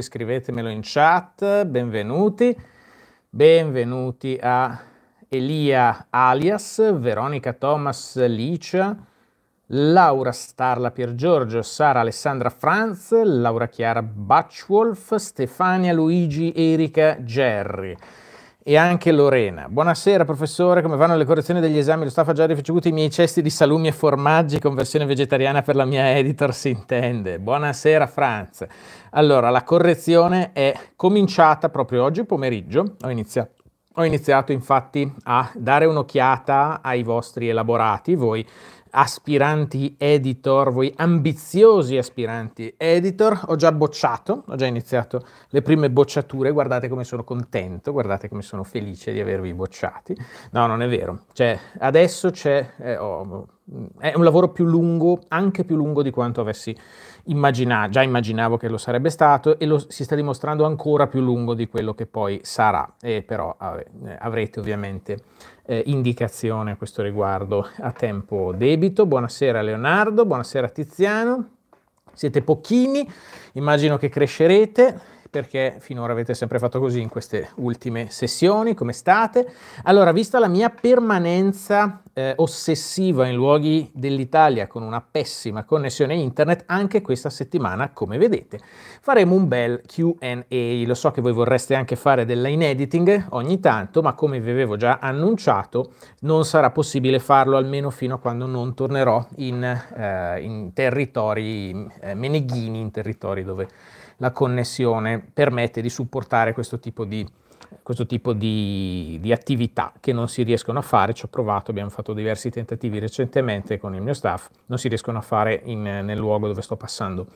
scrivetemelo in chat, benvenuti, benvenuti a Elia Alias, Veronica Thomas Licia, Laura Starla Piergiorgio, Sara Alessandra Franz, Laura Chiara Batchwolf, Stefania Luigi Erika Gerri e anche Lorena. Buonasera professore, come vanno le correzioni degli esami? Lo staff ha già ricevuto i miei cesti di salumi e formaggi con versione vegetariana per la mia editor, si intende. Buonasera Franz. Allora, la correzione è cominciata proprio oggi pomeriggio, ho iniziato ho iniziato infatti a dare un'occhiata ai vostri elaborati, voi aspiranti editor, voi ambiziosi aspiranti editor, ho già bocciato, ho già iniziato le prime bocciature, guardate come sono contento, guardate come sono felice di avervi bocciati. No, non è vero, cioè, adesso c'è, eh, oh, è un lavoro più lungo, anche più lungo di quanto avessi immaginato, già immaginavo che lo sarebbe stato e lo, si sta dimostrando ancora più lungo di quello che poi sarà, e però av- eh, avrete ovviamente eh, indicazione a questo riguardo a tempo debito. Buonasera Leonardo, buonasera Tiziano, siete pochini, immagino che crescerete perché finora avete sempre fatto così in queste ultime sessioni, come state? Allora, vista la mia permanenza eh, ossessiva in luoghi dell'Italia con una pessima connessione internet, anche questa settimana, come vedete, faremo un bel QA. Lo so che voi vorreste anche fare del line editing ogni tanto, ma come vi avevo già annunciato, non sarà possibile farlo almeno fino a quando non tornerò in, eh, in territori eh, meneghini, in territori dove la connessione permette di supportare questo tipo di, questo tipo di, di attività che non si riescono a fare, ci ho provato, abbiamo fatto diversi tentativi recentemente con il mio staff, non si riescono a fare in, nel luogo dove sto passando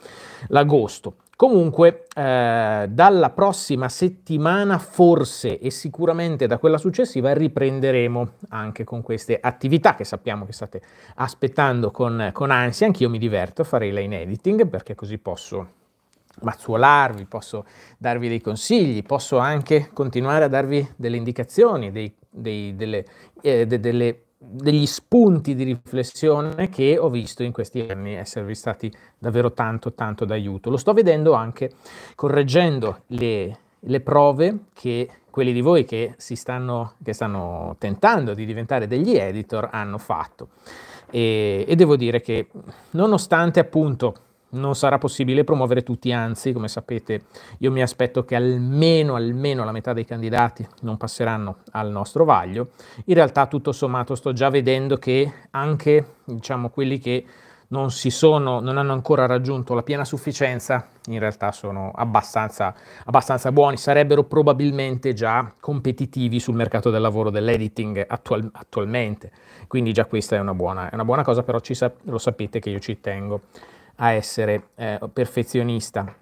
l'agosto. Comunque, eh, dalla prossima settimana, forse e sicuramente da quella successiva, riprenderemo anche con queste attività che sappiamo che state aspettando con, con ansia. Anch'io mi diverto a fare il line editing perché così posso mazzuolarvi, posso darvi dei consigli, posso anche continuare a darvi delle indicazioni, dei, dei, delle, eh, de, delle, degli spunti di riflessione che ho visto in questi anni esservi stati davvero tanto, tanto d'aiuto. Lo sto vedendo anche correggendo le, le prove che quelli di voi che, si stanno, che stanno tentando di diventare degli editor hanno fatto. E, e devo dire che nonostante appunto non sarà possibile promuovere tutti, anzi, come sapete, io mi aspetto che almeno, almeno la metà dei candidati non passeranno al nostro vaglio. In realtà, tutto sommato, sto già vedendo che anche, diciamo, quelli che non, sono, non hanno ancora raggiunto la piena sufficienza, in realtà sono abbastanza, abbastanza buoni, sarebbero probabilmente già competitivi sul mercato del lavoro dell'editing attual, attualmente. Quindi già questa è una buona, è una buona cosa, però sa, lo sapete che io ci tengo a essere eh, perfezionista.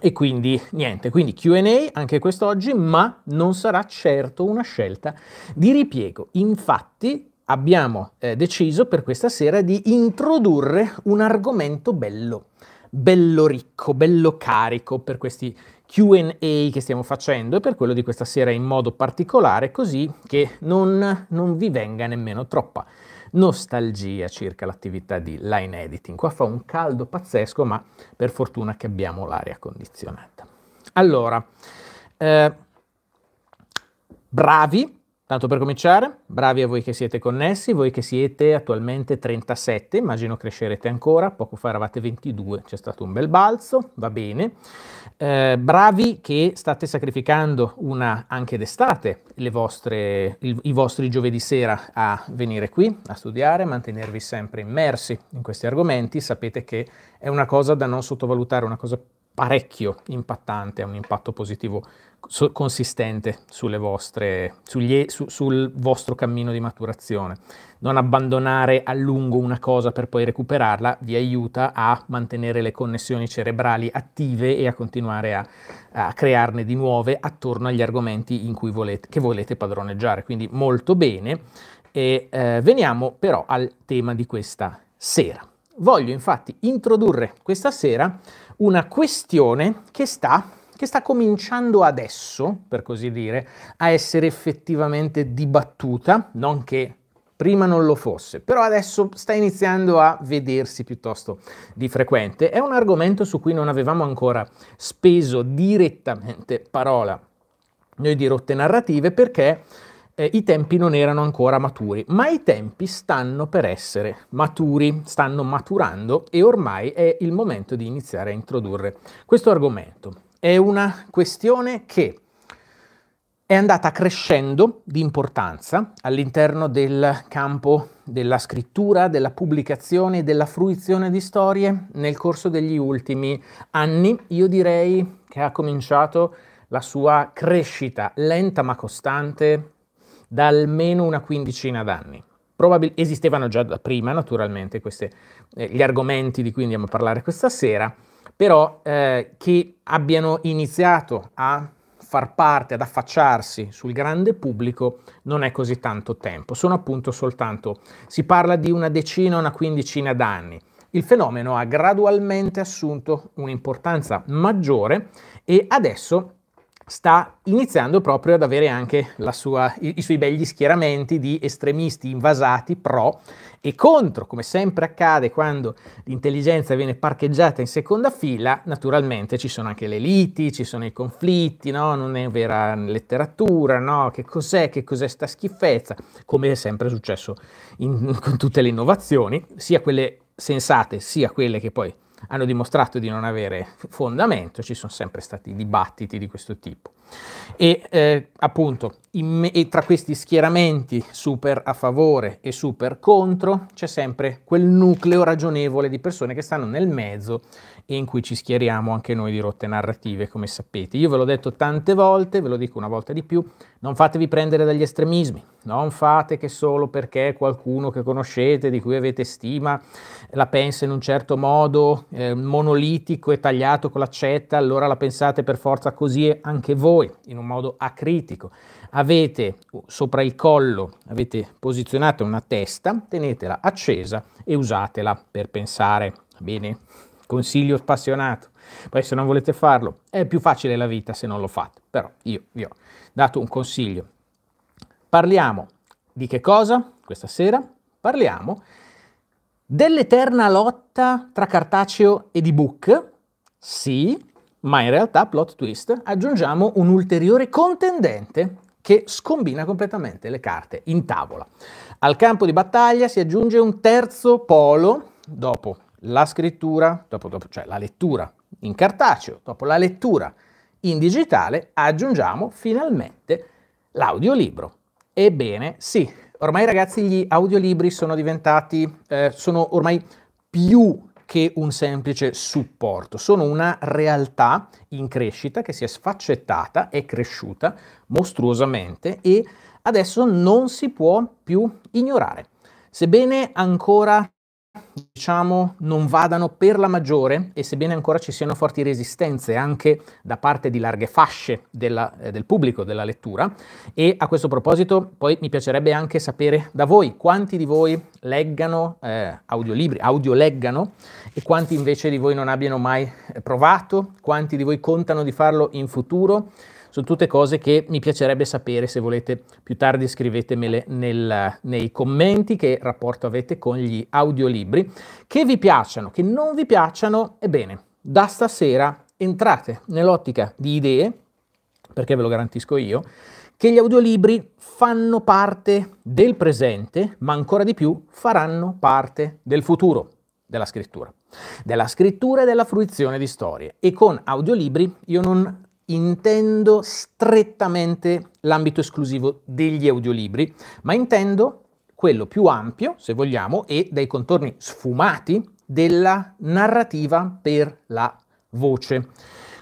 E quindi niente, quindi QA anche quest'oggi, ma non sarà certo una scelta di ripiego. Infatti abbiamo eh, deciso per questa sera di introdurre un argomento bello, bello ricco, bello carico per questi QA che stiamo facendo e per quello di questa sera in modo particolare, così che non, non vi venga nemmeno troppa nostalgia circa l'attività di line editing. Qua fa un caldo pazzesco, ma per fortuna che abbiamo l'aria condizionata. Allora, eh, bravi, Tanto per cominciare, bravi a voi che siete connessi, voi che siete attualmente 37, immagino crescerete ancora, poco fa eravate 22, c'è stato un bel balzo, va bene. Eh, bravi che state sacrificando una, anche d'estate vostre, il, i vostri giovedì sera a venire qui a studiare, mantenervi sempre immersi in questi argomenti, sapete che è una cosa da non sottovalutare, una cosa parecchio impattante, ha un impatto positivo so- consistente vostre, sugli, su, sul vostro cammino di maturazione. Non abbandonare a lungo una cosa per poi recuperarla vi aiuta a mantenere le connessioni cerebrali attive e a continuare a, a crearne di nuove attorno agli argomenti in cui volete, che volete padroneggiare. Quindi molto bene. E, eh, veniamo però al tema di questa sera. Voglio infatti introdurre questa sera una questione che sta che sta cominciando adesso, per così dire, a essere effettivamente dibattuta, non che prima non lo fosse, però adesso sta iniziando a vedersi piuttosto di frequente. È un argomento su cui non avevamo ancora speso direttamente parola noi di rotte narrative perché eh, i tempi non erano ancora maturi, ma i tempi stanno per essere maturi, stanno maturando e ormai è il momento di iniziare a introdurre questo argomento è una questione che è andata crescendo di importanza all'interno del campo della scrittura, della pubblicazione e della fruizione di storie nel corso degli ultimi anni. Io direi che ha cominciato la sua crescita lenta ma costante da almeno una quindicina d'anni. Probabil- esistevano già da prima, naturalmente, queste, eh, gli argomenti di cui andiamo a parlare questa sera, però eh, che abbiano iniziato a far parte, ad affacciarsi sul grande pubblico non è così tanto tempo, sono appunto soltanto, si parla di una decina, una quindicina d'anni. Il fenomeno ha gradualmente assunto un'importanza maggiore e adesso sta iniziando proprio ad avere anche sua, i, i, suoi begli schieramenti di estremisti invasati pro e contro, come sempre accade quando l'intelligenza viene parcheggiata in seconda fila, naturalmente ci sono anche le liti, ci sono i conflitti, no? non è vera letteratura, no? che cos'è, che cos'è sta schifezza, come è sempre successo in, con tutte le innovazioni, sia quelle sensate sia quelle che poi hanno dimostrato di non avere fondamento, ci sono sempre stati dibattiti di questo tipo. E eh, appunto in, e tra questi schieramenti super a favore e super contro c'è sempre quel nucleo ragionevole di persone che stanno nel mezzo e in cui ci schieriamo anche noi di rotte narrative, come sapete. Io ve l'ho detto tante volte, ve lo dico una volta di più, non fatevi prendere dagli estremismi, non fate che solo perché qualcuno che conoscete, di cui avete stima, la pensa in un certo modo eh, monolitico e tagliato con l'accetta, allora la pensate per forza così anche voi, in un modo acritico. Avete sopra il collo, avete posizionato una testa, tenetela accesa e usatela per pensare. Bene? Consiglio spassionato. Poi se non volete farlo, è più facile la vita se non lo fate. Però io vi ho dato un consiglio. Parliamo di che cosa questa sera? Parliamo dell'eterna lotta tra cartaceo ed ebook. Sì, ma in realtà, plot twist, aggiungiamo un ulteriore contendente che scombina completamente le carte in tavola. Al campo di battaglia si aggiunge un terzo polo, dopo la scrittura, dopo, dopo, cioè la lettura in cartaceo, dopo la lettura in digitale, aggiungiamo finalmente l'audiolibro. Ebbene, sì, ormai ragazzi gli audiolibri sono diventati, eh, sono ormai più che un semplice supporto, sono una realtà in crescita che si è sfaccettata, è cresciuta mostruosamente e adesso non si può più ignorare. Sebbene ancora diciamo, non vadano per la maggiore e sebbene ancora ci siano forti resistenze anche da parte di larghe fasce della, eh, del pubblico della lettura. E a questo proposito poi mi piacerebbe anche sapere da voi quanti di voi leggano eh, audiolibri, audioleggano e quanti invece di voi non abbiano mai eh, provato, quanti di voi contano di farlo in futuro. Sono tutte cose che mi piacerebbe sapere, se volete più tardi scrivetemele nel, nei commenti che rapporto avete con gli audiolibri, che vi piacciono, che non vi piacciono, ebbene, da stasera entrate nell'ottica di idee, perché ve lo garantisco io, che gli audiolibri fanno parte del presente, ma ancora di più faranno parte del futuro della scrittura, della scrittura e della fruizione di storie. E con audiolibri io non intendo strettamente l'ambito esclusivo degli audiolibri, ma intendo quello più ampio, se vogliamo, e dai contorni sfumati della narrativa per la voce.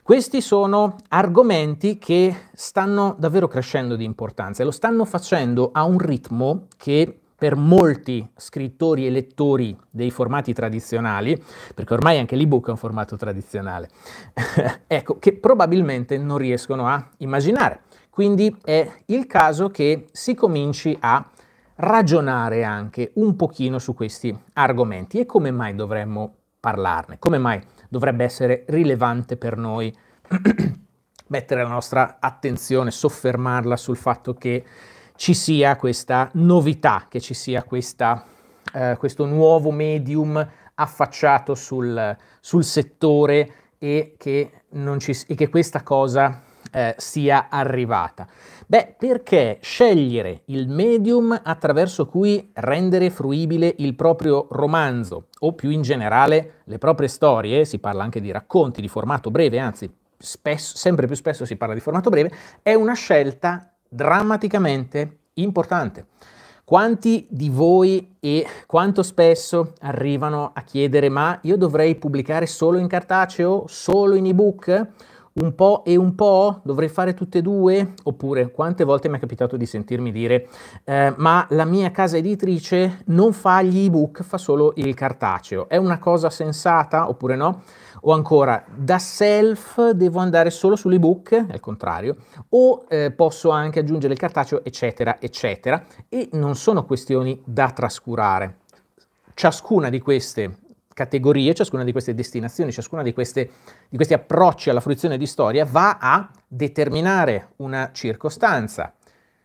Questi sono argomenti che stanno davvero crescendo di importanza e lo stanno facendo a un ritmo che per molti scrittori e lettori dei formati tradizionali, perché ormai anche l'ebook è un formato tradizionale, ecco, che probabilmente non riescono a immaginare. Quindi è il caso che si cominci a ragionare anche un pochino su questi argomenti e come mai dovremmo parlarne, come mai dovrebbe essere rilevante per noi mettere la nostra attenzione, soffermarla sul fatto che ci sia questa novità, che ci sia questa, eh, questo nuovo medium affacciato sul, sul settore e che, ci, e che, questa cosa eh, sia arrivata. Beh, perché scegliere il medium attraverso cui rendere fruibile il proprio romanzo o più in generale le proprie storie, si parla anche di racconti di formato breve, anzi spesso, sempre più spesso si parla di formato breve, è una scelta drammaticamente importante. Quanti di voi e quanto spesso arrivano a chiedere ma io dovrei pubblicare solo in cartaceo, solo in ebook? Un po' e un po'? Dovrei fare tutte e due? Oppure quante volte mi è capitato di sentirmi dire eh, ma la mia casa editrice non fa gli ebook, fa solo il cartaceo. È una cosa sensata oppure no? o ancora da self devo andare solo sull'ebook, al contrario, o eh, posso anche aggiungere il cartaceo, eccetera, eccetera, e non sono questioni da trascurare. Ciascuna di queste categorie, ciascuna di queste destinazioni, ciascuna di, queste, di questi approcci alla fruizione di storia va a determinare una circostanza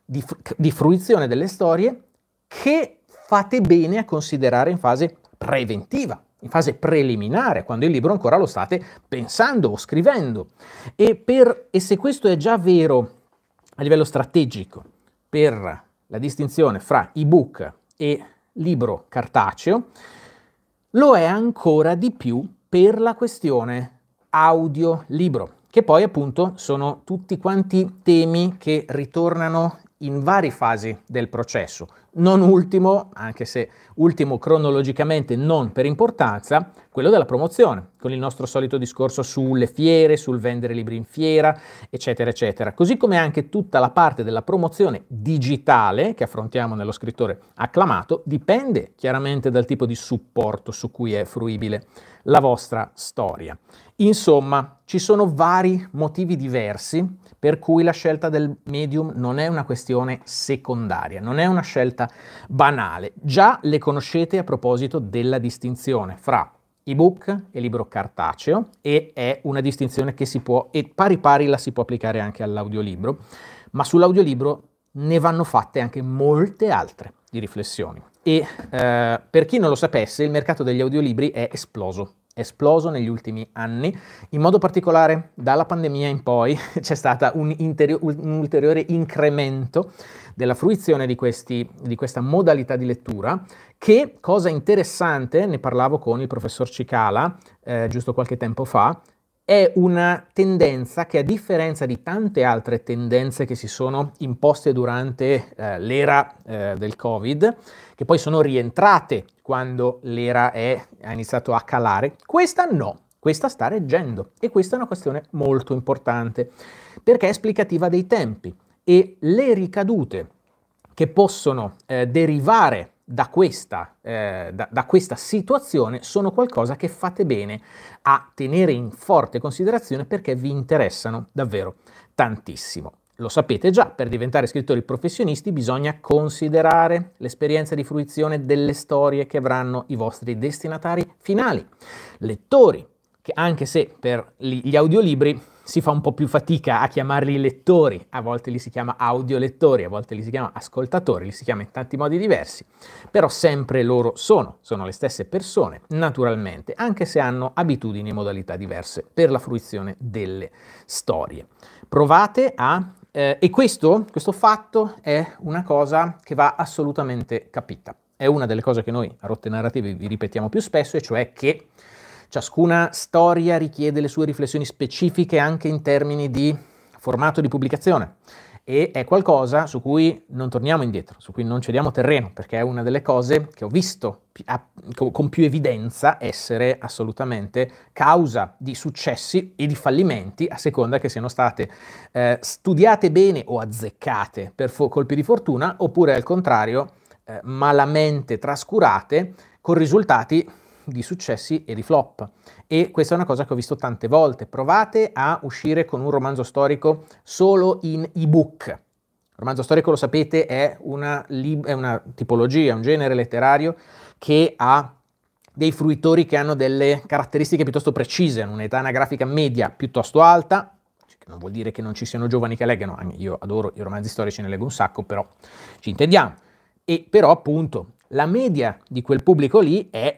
di, di fruizione delle storie che fate bene a considerare in fase preventiva in fase preliminare, quando il libro ancora lo state pensando o scrivendo. E, per, e se questo è già vero a livello strategico per la distinzione fra ebook e libro cartaceo, lo è ancora di più per la questione audio-libro, che poi appunto sono tutti quanti temi che ritornano in varie fasi del processo non ultimo, anche se ultimo cronologicamente non per importanza, quello della promozione, con il nostro solito discorso sulle fiere, sul vendere libri in fiera, eccetera, eccetera. Così come anche tutta la parte della promozione digitale che affrontiamo nello scrittore acclamato dipende chiaramente dal tipo di supporto su cui è fruibile la vostra storia. Insomma, ci sono vari motivi diversi per cui la scelta del medium non è una questione secondaria, non è una scelta banale. Già le conoscete a proposito della distinzione fra ebook e libro cartaceo e è una distinzione che si può, e pari pari la si può applicare anche all'audiolibro, ma sull'audiolibro ne vanno fatte anche molte altre di riflessioni. E eh, per chi non lo sapesse, il mercato degli audiolibri è esploso esploso negli ultimi anni, in modo particolare dalla pandemia in poi c'è stato un, un, ulteriore incremento della fruizione di, questi, di questa modalità di lettura che, cosa interessante, ne parlavo con il professor Cicala eh, giusto qualche tempo fa, è una tendenza che a differenza di tante altre tendenze che si sono imposte durante eh, l'era eh, del Covid, che poi sono rientrate quando l'era è, ha iniziato a calare, questa no, questa sta reggendo e questa è una questione molto importante perché è esplicativa dei tempi e le ricadute che possono eh, derivare da questa, eh, da, da questa, situazione sono qualcosa che fate bene a tenere in forte considerazione perché vi interessano davvero tantissimo. Lo sapete già, per diventare scrittori professionisti bisogna considerare l'esperienza di fruizione delle storie che avranno i vostri destinatari finali, lettori, che anche se per gli audiolibri si fa un po' più fatica a chiamarli lettori, a volte li si chiama audiolettori, a volte li si chiama ascoltatori, li si chiama in tanti modi diversi, però sempre loro sono, sono le stesse persone, naturalmente, anche se hanno abitudini e modalità diverse per la fruizione delle storie. Provate a eh, e questo, questo fatto è una cosa che va assolutamente capita. È una delle cose che noi a rotte narrative vi ripetiamo più spesso, e cioè che ciascuna storia richiede le sue riflessioni specifiche anche in termini di formato di pubblicazione e è qualcosa su cui non torniamo indietro, su cui non cediamo terreno, perché è una delle cose che ho visto con più evidenza essere assolutamente causa di successi e di fallimenti a seconda che siano state eh, studiate bene o azzeccate per fo- colpi di fortuna oppure al contrario eh, malamente trascurate con risultati di successi e di flop e questa è una cosa che ho visto tante volte. Provate a uscire con un romanzo storico solo in ebook. Il romanzo storico, lo sapete, è una, lib- è una tipologia, un genere letterario che ha dei fruitori che hanno delle caratteristiche piuttosto precise, hanno un'età anagrafica media piuttosto alta, cioè che non vuol dire che non ci siano giovani che leggano, io adoro i romanzi storici, ne leggo un sacco, però ci intendiamo. E però appunto la media di quel pubblico lì è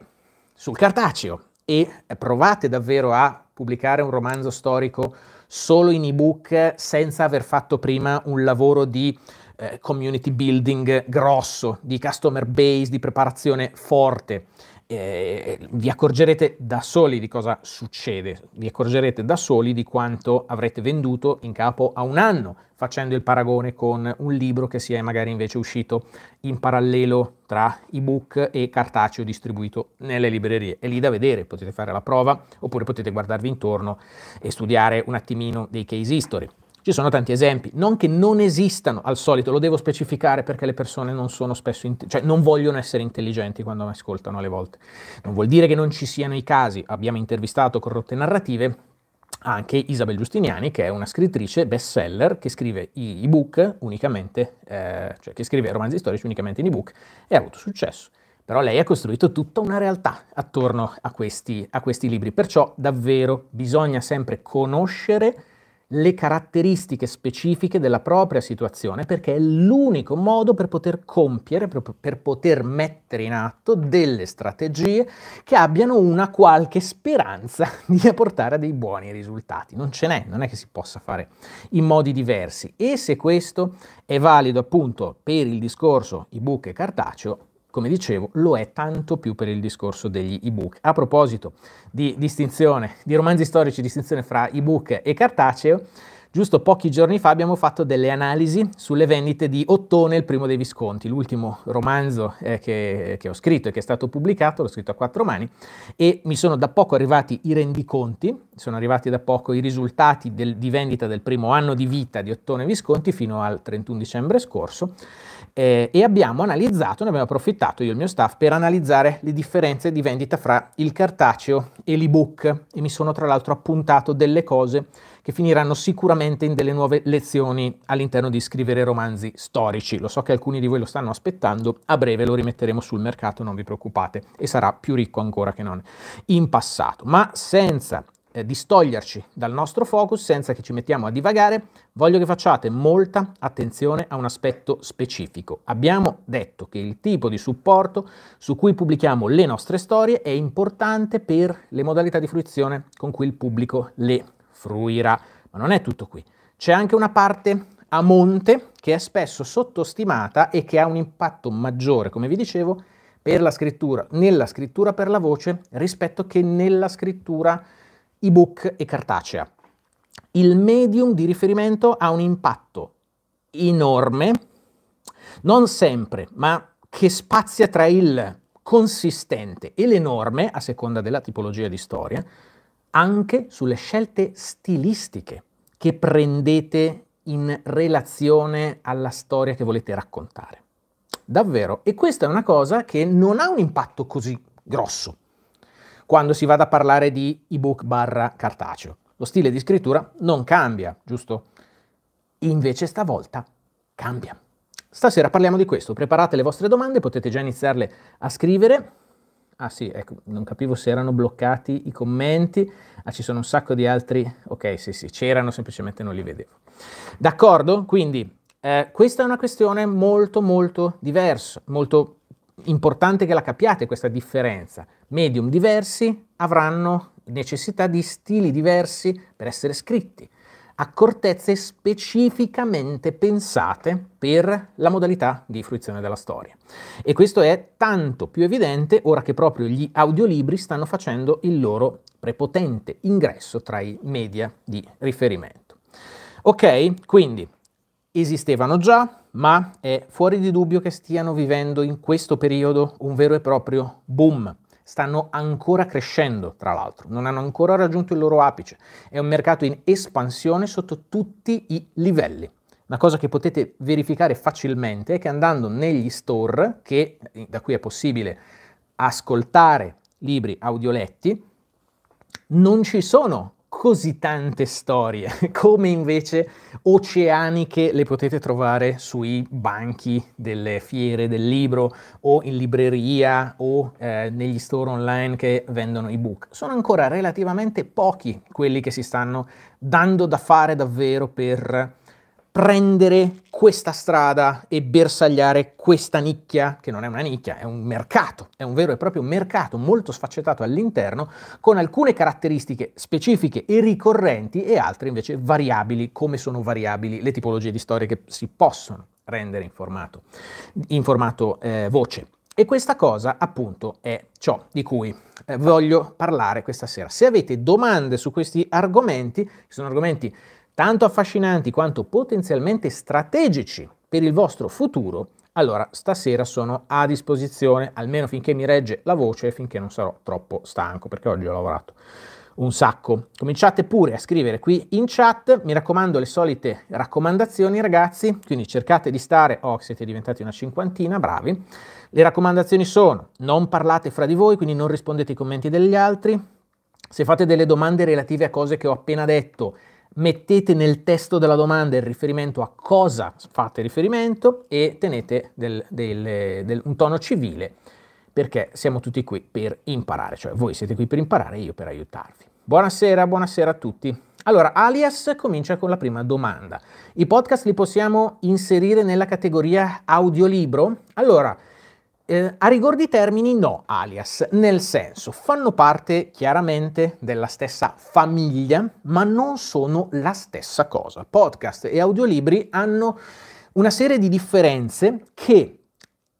sul cartaceo, e provate davvero a pubblicare un romanzo storico solo in ebook senza aver fatto prima un lavoro di eh, community building grosso, di customer base, di preparazione forte eh, vi accorgerete da soli di cosa succede, vi accorgerete da soli di quanto avrete venduto in capo a un anno, facendo il paragone con un libro che si è magari invece uscito in parallelo tra ebook e cartaceo distribuito nelle librerie. È lì da vedere, potete fare la prova oppure potete guardarvi intorno e studiare un attimino dei case history. Ci sono tanti esempi, non che non esistano al solito, lo devo specificare perché le persone non sono spesso, cioè non vogliono essere intelligenti quando mi ascoltano alle volte. Non vuol dire che non ci siano i casi, abbiamo intervistato corrotte narrative anche Isabel Giustiniani, che è una scrittrice bestseller che scrive i ebook unicamente, eh, cioè che scrive romanzi storici unicamente in ebook e ha avuto successo. Però lei ha costruito tutta una realtà attorno a questi, a questi libri, perciò davvero bisogna sempre conoscere le caratteristiche specifiche della propria situazione perché è l'unico modo per poter compiere, per, per poter mettere in atto delle strategie che abbiano una qualche speranza di portare a dei buoni risultati. Non ce n'è, non è che si possa fare in modi diversi. E se questo è valido appunto per il discorso ebook e cartaceo, come dicevo, lo è tanto più per il discorso degli ebook. A proposito di distinzione, di romanzi storici, distinzione fra ebook e cartaceo, giusto pochi giorni fa abbiamo fatto delle analisi sulle vendite di Ottone, il primo dei Visconti, l'ultimo romanzo eh, che, che ho scritto e che è stato pubblicato, l'ho scritto a quattro mani, e mi sono da poco arrivati i rendiconti, sono arrivati da poco i risultati del, di vendita del primo anno di vita di Ottone Visconti fino al 31 dicembre scorso, eh, e abbiamo analizzato, ne abbiamo approfittato io e il mio staff per analizzare le differenze di vendita fra il cartaceo e l'ebook e mi sono tra l'altro appuntato delle cose che finiranno sicuramente in delle nuove lezioni all'interno di scrivere romanzi storici. Lo so che alcuni di voi lo stanno aspettando, a breve lo rimetteremo sul mercato, non vi preoccupate, e sarà più ricco ancora che non in passato. Ma senza eh, distoglierci dal nostro focus senza che ci mettiamo a divagare, voglio che facciate molta attenzione a un aspetto specifico. Abbiamo detto che il tipo di supporto su cui pubblichiamo le nostre storie è importante per le modalità di fruizione con cui il pubblico le fruirà. Ma non è tutto qui. C'è anche una parte a monte che è spesso sottostimata e che ha un impatto maggiore, come vi dicevo, per la scrittura, nella scrittura per la voce rispetto che nella scrittura per ebook e cartacea. Il medium di riferimento ha un impatto enorme, non sempre, ma che spazia tra il consistente e l'enorme, a seconda della tipologia di storia, anche sulle scelte stilistiche che prendete in relazione alla storia che volete raccontare. Davvero, e questa è una cosa che non ha un impatto così grosso quando si va a parlare di ebook barra cartaceo. Lo stile di scrittura non cambia, giusto? Invece stavolta cambia. Stasera parliamo di questo, preparate le vostre domande, potete già iniziarle a scrivere. Ah sì, ecco, non capivo se erano bloccati i commenti. Ah, ci sono un sacco di altri. Ok, sì, sì, c'erano, semplicemente non li vedevo. D'accordo? Quindi eh, questa è una questione molto molto diversa, molto importante che la capiate questa differenza medium diversi avranno necessità di stili diversi per essere scritti, accortezze specificamente pensate per la modalità di fruizione della storia. E questo è tanto più evidente ora che proprio gli audiolibri stanno facendo il loro prepotente ingresso tra i media di riferimento. Ok, quindi esistevano già, ma è fuori di dubbio che stiano vivendo in questo periodo un vero e proprio boom stanno ancora crescendo, tra l'altro, non hanno ancora raggiunto il loro apice. È un mercato in espansione sotto tutti i livelli. Una cosa che potete verificare facilmente è che andando negli store, che eh, da qui è possibile ascoltare libri audioletti, non ci sono così tante storie, come invece oceaniche le potete trovare sui banchi delle fiere del libro o in libreria o eh, negli store online che vendono ebook. Sono ancora relativamente pochi quelli che si stanno dando da fare davvero per prendere questa strada e bersagliare questa nicchia, che non è una nicchia, è un mercato, è un vero e proprio mercato molto sfaccettato all'interno, con alcune caratteristiche specifiche e ricorrenti e altre invece variabili, come sono variabili le tipologie di storie che si possono rendere in formato, in formato eh, voce. E questa cosa appunto è ciò di cui eh, voglio parlare questa sera. Se avete domande su questi argomenti, sono argomenti tanto affascinanti quanto potenzialmente strategici per il vostro futuro, allora stasera sono a disposizione, almeno finché mi regge la voce e finché non sarò troppo stanco, perché oggi ho lavorato un sacco. Cominciate pure a scrivere qui in chat, mi raccomando le solite raccomandazioni ragazzi, quindi cercate di stare, oh siete diventati una cinquantina, bravi. Le raccomandazioni sono, non parlate fra di voi, quindi non rispondete ai commenti degli altri, se fate delle domande relative a cose che ho appena detto, mettete nel testo della domanda il riferimento a cosa fate riferimento e tenete del, del, del, un tono civile perché siamo tutti qui per imparare, cioè voi siete qui per imparare e io per aiutarvi. Buonasera, buonasera a tutti. Allora, Alias comincia con la prima domanda. I podcast li possiamo inserire nella categoria audiolibro? Allora, eh, a rigor di termini no, alias, nel senso fanno parte chiaramente della stessa famiglia, ma non sono la stessa cosa. Podcast e audiolibri hanno una serie di differenze che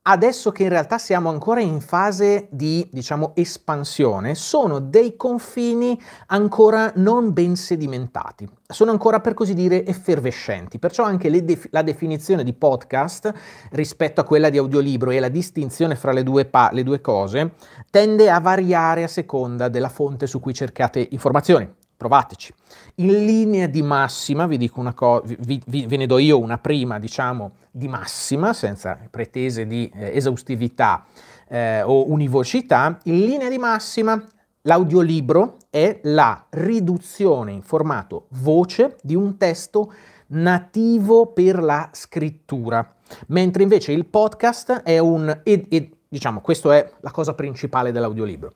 adesso che in realtà siamo ancora in fase di, diciamo, espansione, sono dei confini ancora non ben sedimentati, sono ancora per così dire effervescenti, perciò anche def- la definizione di podcast rispetto a quella di audiolibro e la distinzione fra le due, pa- le due cose tende a variare a seconda della fonte su cui cercate informazioni provateci. In linea di massima, vi dico una cosa, vi, vi, ve ne do io una prima, diciamo, di massima, senza pretese di eh, esaustività eh, o univocità, in linea di massima l'audiolibro è la riduzione in formato voce di un testo nativo per la scrittura, mentre invece il podcast è un... Ed, ed, diciamo, questa è la cosa principale dell'audiolibro.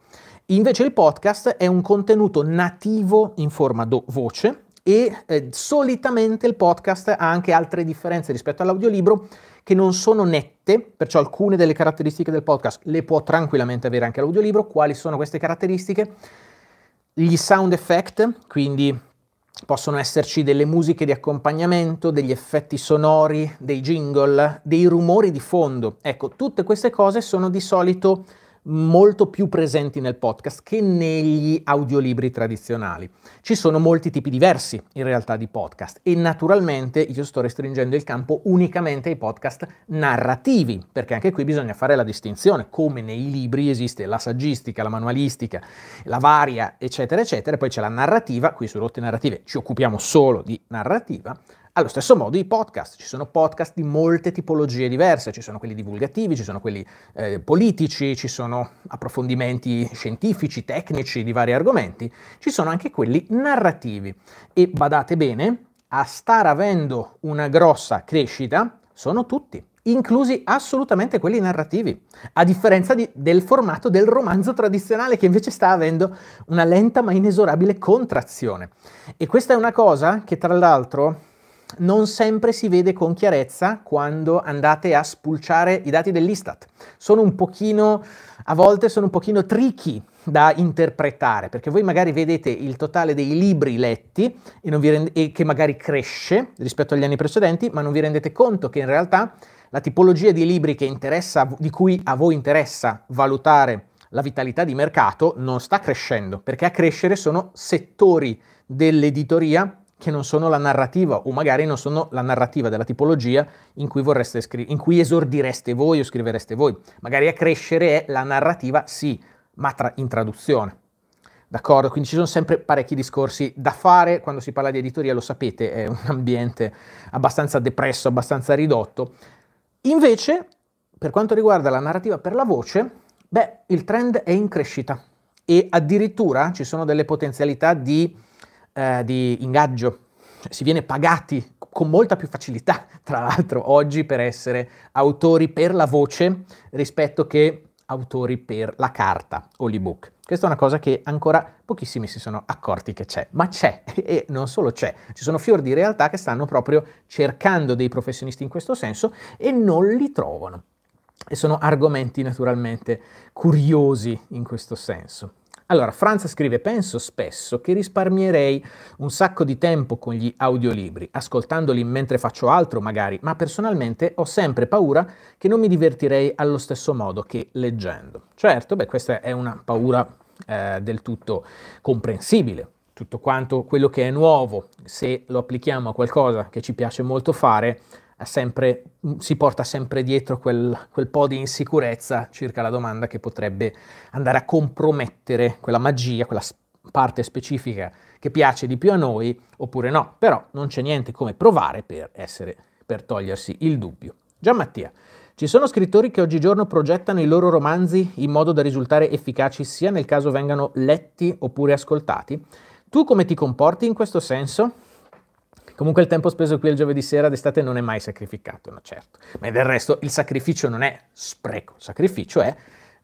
Invece il podcast è un contenuto nativo in forma do- voce e eh, solitamente il podcast ha anche altre differenze rispetto all'audiolibro che non sono nette, perciò alcune delle caratteristiche del podcast le può tranquillamente avere anche l'audiolibro. Quali sono queste caratteristiche? Gli sound effect, quindi possono esserci delle musiche di accompagnamento, degli effetti sonori, dei jingle, dei rumori di fondo. Ecco, tutte queste cose sono di solito molto più presenti nel podcast che negli audiolibri tradizionali. Ci sono molti tipi diversi in realtà di podcast e naturalmente io sto restringendo il campo unicamente ai podcast narrativi, perché anche qui bisogna fare la distinzione, come nei libri esiste la saggistica, la manualistica, la varia, eccetera, eccetera, poi c'è la narrativa, qui su rotte narrative ci occupiamo solo di narrativa, allo stesso modo i podcast, ci sono podcast di molte tipologie diverse, ci sono quelli divulgativi, ci sono quelli eh, politici, ci sono approfondimenti scientifici, tecnici di vari argomenti, ci sono anche quelli narrativi e badate bene, a star avendo una grossa crescita sono tutti, inclusi assolutamente quelli narrativi, a differenza di, del formato del romanzo tradizionale che invece sta avendo una lenta ma inesorabile contrazione. E questa è una cosa che tra l'altro non sempre si vede con chiarezza quando andate a spulciare i dati dell'Istat. Sono un pochino, a volte sono un pochino tricky da interpretare, perché voi magari vedete il totale dei libri letti e, rend- e che magari cresce rispetto agli anni precedenti, ma non vi rendete conto che in realtà la tipologia di libri di cui a voi interessa valutare la vitalità di mercato non sta crescendo, perché a crescere sono settori dell'editoria che non sono la narrativa o magari non sono la narrativa della tipologia in cui, vorreste scri- in cui esordireste voi o scrivereste voi. Magari a crescere è la narrativa sì, ma tra- in traduzione. D'accordo? Quindi ci sono sempre parecchi discorsi da fare quando si parla di editoria, lo sapete, è un ambiente abbastanza depresso, abbastanza ridotto. Invece, per quanto riguarda la narrativa per la voce, beh, il trend è in crescita e addirittura ci sono delle potenzialità di eh, di ingaggio, cioè, si viene pagati con molta più facilità, tra l'altro, oggi per essere autori per la voce rispetto che autori per la carta o l'ebook. Questa è una cosa che ancora pochissimi si sono accorti che c'è, ma c'è e non solo c'è, ci sono fior di realtà che stanno proprio cercando dei professionisti in questo senso e non li trovano. E sono argomenti naturalmente curiosi in questo senso. Allora, Franza scrive, penso spesso che risparmierei un sacco di tempo con gli audiolibri, ascoltandoli mentre faccio altro magari, ma personalmente ho sempre paura che non mi divertirei allo stesso modo che leggendo. Certo, beh, questa è una paura eh, del tutto comprensibile, tutto quanto quello che è nuovo, se lo applichiamo a qualcosa che ci piace molto fare, sempre, mm, si porta sempre dietro quel, quel, po' di insicurezza circa la domanda che potrebbe andare a compromettere quella magia, quella parte specifica che piace di più a noi oppure no, però non c'è niente come provare per, essere, per togliersi il dubbio. Gianmattia, ci sono scrittori che oggigiorno progettano i loro romanzi in modo da risultare efficaci sia nel caso vengano letti oppure ascoltati? Tu come ti comporti in questo senso? Comunque il tempo speso qui il giovedì sera d'estate non è mai sacrificato, no certo. Ma del resto il sacrificio non è spreco, il sacrificio è,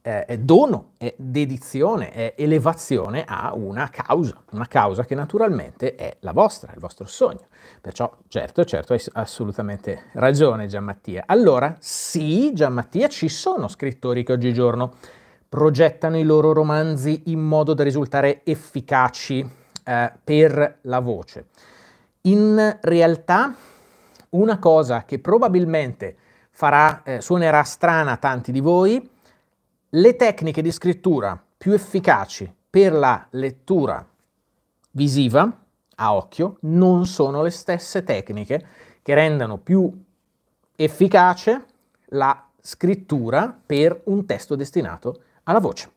eh, è dono, è dedizione, è elevazione a una causa, una causa che naturalmente è la vostra, il vostro sogno. Perciò, certo, certo, hai assolutamente ragione Giammattia. Allora, sì, Giammattia, ci sono scrittori che oggigiorno progettano i loro romanzi in modo da risultare efficaci eh, per la voce in realtà una cosa che probabilmente farà, eh, suonerà strana a tanti di voi, le tecniche di scrittura più efficaci per la lettura visiva a occhio non sono le stesse tecniche che rendono più efficace la scrittura per un testo destinato alla voce.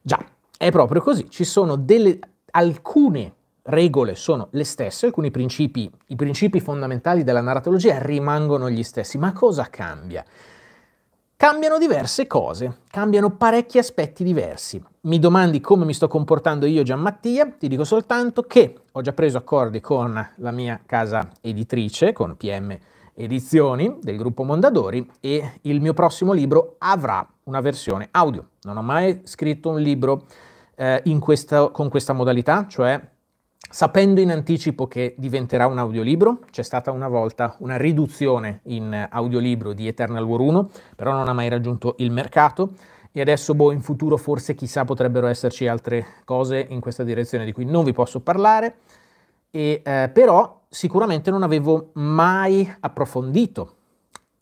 Già, è proprio così, ci sono delle, alcune regole sono le stesse, alcuni principi, i principi fondamentali della narratologia rimangono gli stessi, ma cosa cambia? Cambiano diverse cose, cambiano parecchi aspetti diversi. Mi domandi come mi sto comportando io Gianmattia, ti dico soltanto che ho già preso accordi con la mia casa editrice, con PM Edizioni del gruppo Mondadori e il mio prossimo libro avrà una versione audio. Non ho mai scritto un libro eh, questa, con questa modalità, cioè sapendo in anticipo che diventerà un audiolibro, c'è stata una volta una riduzione in audiolibro di Eternal War 1, però non ha mai raggiunto il mercato e adesso boh, in futuro forse chissà potrebbero esserci altre cose in questa direzione di cui non vi posso parlare, e, eh, però sicuramente non avevo mai approfondito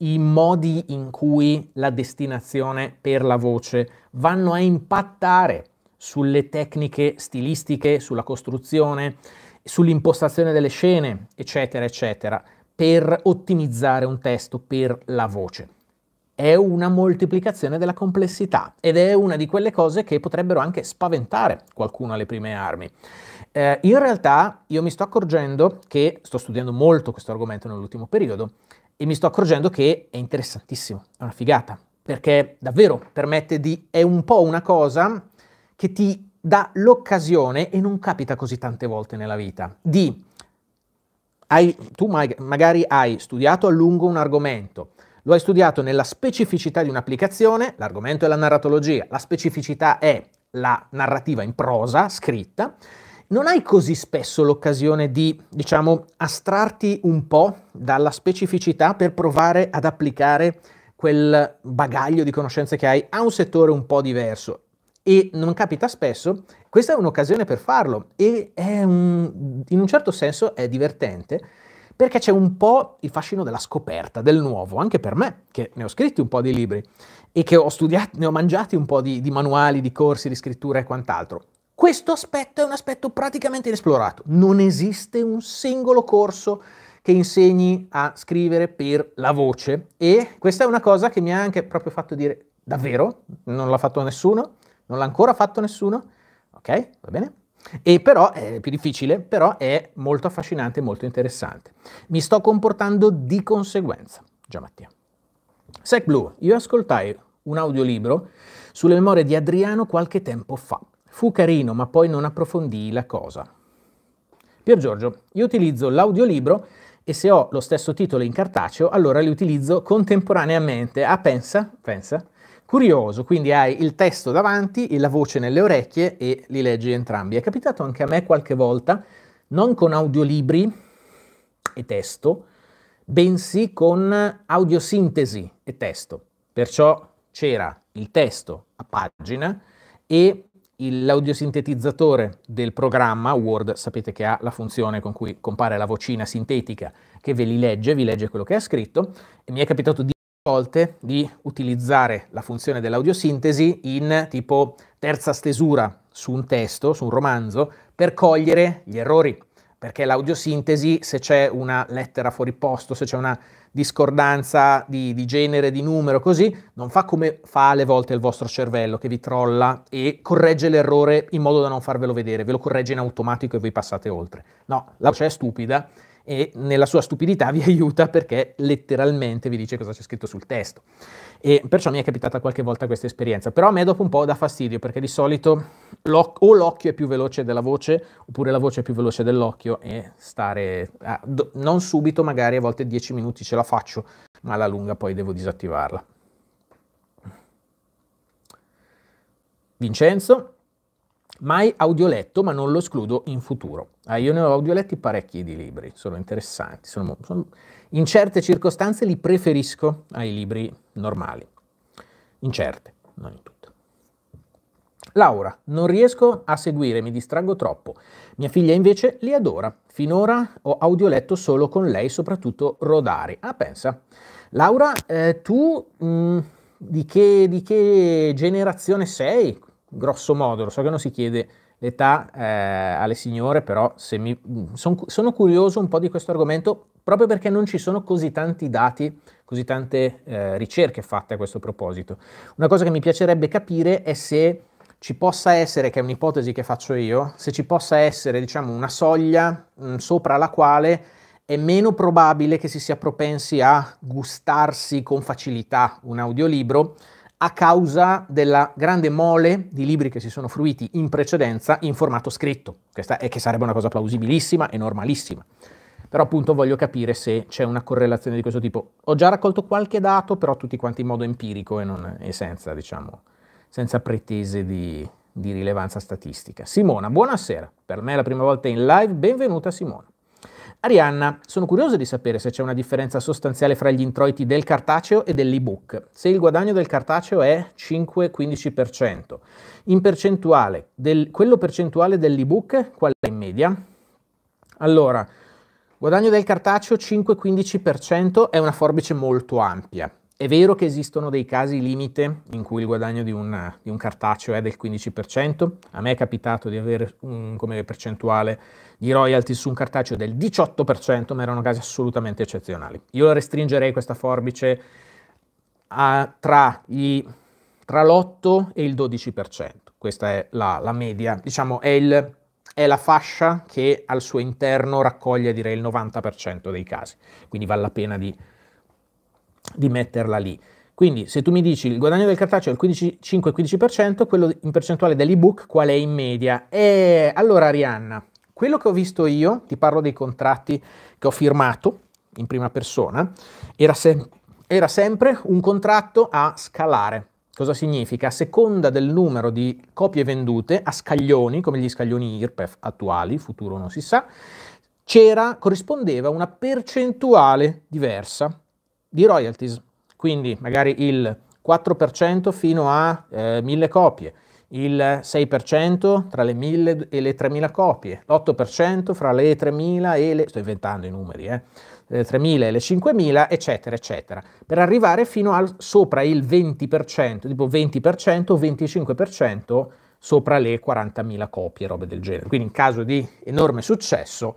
i modi in cui la destinazione per la voce vanno a impattare sulle tecniche stilistiche, sulla costruzione, sull'impostazione delle scene, eccetera, eccetera, per ottimizzare un testo per la voce. È una moltiplicazione della complessità ed è una di quelle cose che potrebbero anche spaventare qualcuno alle prime armi. Eh, in realtà io mi sto accorgendo che sto studiando molto questo argomento nell'ultimo periodo e mi sto accorgendo che è interessantissimo, è una figata, perché davvero permette di... è un po' una cosa che ti dà l'occasione, e non capita così tante volte nella vita, di... Hai, tu magari hai studiato a lungo un argomento, lo hai studiato nella specificità di un'applicazione, l'argomento è la narratologia, la specificità è la narrativa in prosa, scritta, non hai così spesso l'occasione di, diciamo, astrarti un po' dalla specificità per provare ad applicare quel bagaglio di conoscenze che hai a un settore un po' diverso e non capita spesso, questa è un'occasione per farlo e un, in un certo senso è divertente perché c'è un po' il fascino della scoperta, del nuovo, anche per me, che ne ho scritti un po' di libri e che ho studiato, ne ho mangiati un po' di, di manuali, di corsi, di scrittura e quant'altro. Questo aspetto è un aspetto praticamente inesplorato. Non esiste un singolo corso che insegni a scrivere per la voce e questa è una cosa che mi ha anche proprio fatto dire davvero, non l'ha fatto nessuno non l'ha ancora fatto nessuno, ok? Va bene? E però è più difficile, però è molto affascinante e molto interessante. Mi sto comportando di conseguenza, già Mattia. Sec Blue, io ascoltai un audiolibro sulle memorie di Adriano qualche tempo fa. Fu carino, ma poi non approfondì la cosa. Pier Giorgio, io utilizzo l'audiolibro e se ho lo stesso titolo in cartaceo, allora li utilizzo contemporaneamente. Ah, pensa, pensa. Curioso, quindi hai il testo davanti e la voce nelle orecchie e li leggi entrambi. È capitato anche a me qualche volta, non con audiolibri e testo, bensì con audiosintesi e testo. Perciò c'era il testo a pagina e l'audiosintetizzatore del programma Word, sapete che ha la funzione con cui compare la vocina sintetica che ve li legge, vi legge quello che ha scritto, e mi è capitato di volte di utilizzare la funzione dell'audiosintesi in tipo terza stesura su un testo, su un romanzo, per cogliere gli errori. Perché l'audiosintesi, se c'è una lettera fuori posto, se c'è una discordanza di, di, genere, di numero, così, non fa come fa alle volte il vostro cervello che vi trolla e corregge l'errore in modo da non farvelo vedere, ve lo corregge in automatico e voi passate oltre. No, la voce è stupida e nella sua stupidità vi aiuta perché letteralmente vi dice cosa c'è scritto sul testo. E perciò mi è capitata qualche volta questa esperienza, però a me dopo un po' dà fastidio perché di solito o l'occhio è più veloce della voce oppure la voce è più veloce dell'occhio e stare, a, do, non subito magari a volte 10 minuti ce la faccio, ma alla lunga poi devo disattivarla. Vincenzo, Mai audioletto, ma non lo escludo in futuro. Ah, io ne ho audioletti parecchi di libri, sono interessanti. Sono, sono, in certe circostanze li preferisco ai libri normali. In certe, non in tutte. Laura, non riesco a seguire, mi distraggo troppo. Mia figlia invece li adora. Finora ho audioletto solo con lei, soprattutto Rodari. Ah, pensa. Laura, eh, tu mh, mm, di, che, di, che, generazione sei? grosso modo, lo so che non si chiede l'età eh, alle signore, però mi, mm, son, sono curioso un po' di questo argomento proprio perché non ci sono così tanti dati, così tante eh, ricerche fatte a questo proposito. Una cosa che mi piacerebbe capire è se ci possa essere, che è un'ipotesi che faccio io, se ci possa essere diciamo una soglia mh, mm, sopra la quale è meno probabile che si sia propensi a gustarsi con facilità un audiolibro a causa della grande mole di libri che si sono fruiti in precedenza in formato scritto, questa è che sarebbe una cosa plausibilissima e normalissima. Però appunto voglio capire se c'è una correlazione di questo tipo. Ho già raccolto qualche dato, però tutti quanti in modo empirico e, non, e senza, diciamo, senza pretese di, di rilevanza statistica. Simona, buonasera. Per me è la prima volta in live, benvenuta Simona. Arianna, sono curioso di sapere se c'è una differenza sostanziale fra gli introiti del cartaceo e dell'ebook. Se il guadagno del cartaceo è 5-15%, in percentuale, del, quello percentuale dell'ebook qual è in media? Allora, guadagno del cartaceo 5-15% è una forbice molto ampia. È vero che esistono dei casi limite in cui il guadagno di, una, di un cartaceo è del 15%, a me è capitato di avere un, come percentuale di royalty su un cartaceo del 18%, ma erano casi assolutamente eccezionali. Io restringerei questa forbice a, tra, gli, tra l'8 e il 12%, questa è la, la media, diciamo è, il, è la fascia che al suo interno raccoglie direi il 90% dei casi, quindi vale la pena di di metterla lì. Quindi se tu mi dici il guadagno del cartaceo è il 5-15%, quello in percentuale dell'ebook qual è in media? E allora Arianna, quello che ho visto io, ti parlo dei contratti che ho firmato in prima persona, era, se- era sempre un contratto a scalare. Cosa significa? A seconda del numero di copie vendute a scaglioni, come gli scaglioni IRPEF attuali, futuro non si sa, c'era, corrispondeva una percentuale diversa di royalties, quindi magari il 4% fino a eh, 1000 copie, il 6% tra le 1000 e le 3000 copie, l'8% fra le 3000 e le... sto inventando i numeri, eh? le 3000 e le 5000, eccetera, eccetera, per arrivare fino al sopra il 20%, tipo 20% o 25% sopra le 40.000 copie, robe del genere. Quindi in caso di enorme successo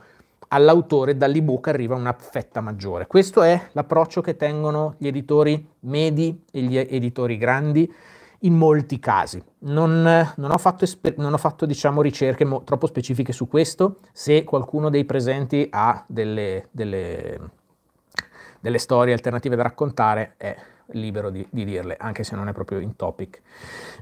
all'autore dall'ebook arriva una fetta maggiore. Questo è l'approccio che tengono gli editori medi e gli editori grandi in molti casi. Non, non ho fatto, esper- non ho fatto diciamo, ricerche mo- troppo specifiche su questo, se qualcuno dei presenti ha delle, delle, delle storie alternative da raccontare è libero di, di dirle, anche se non è proprio in topic.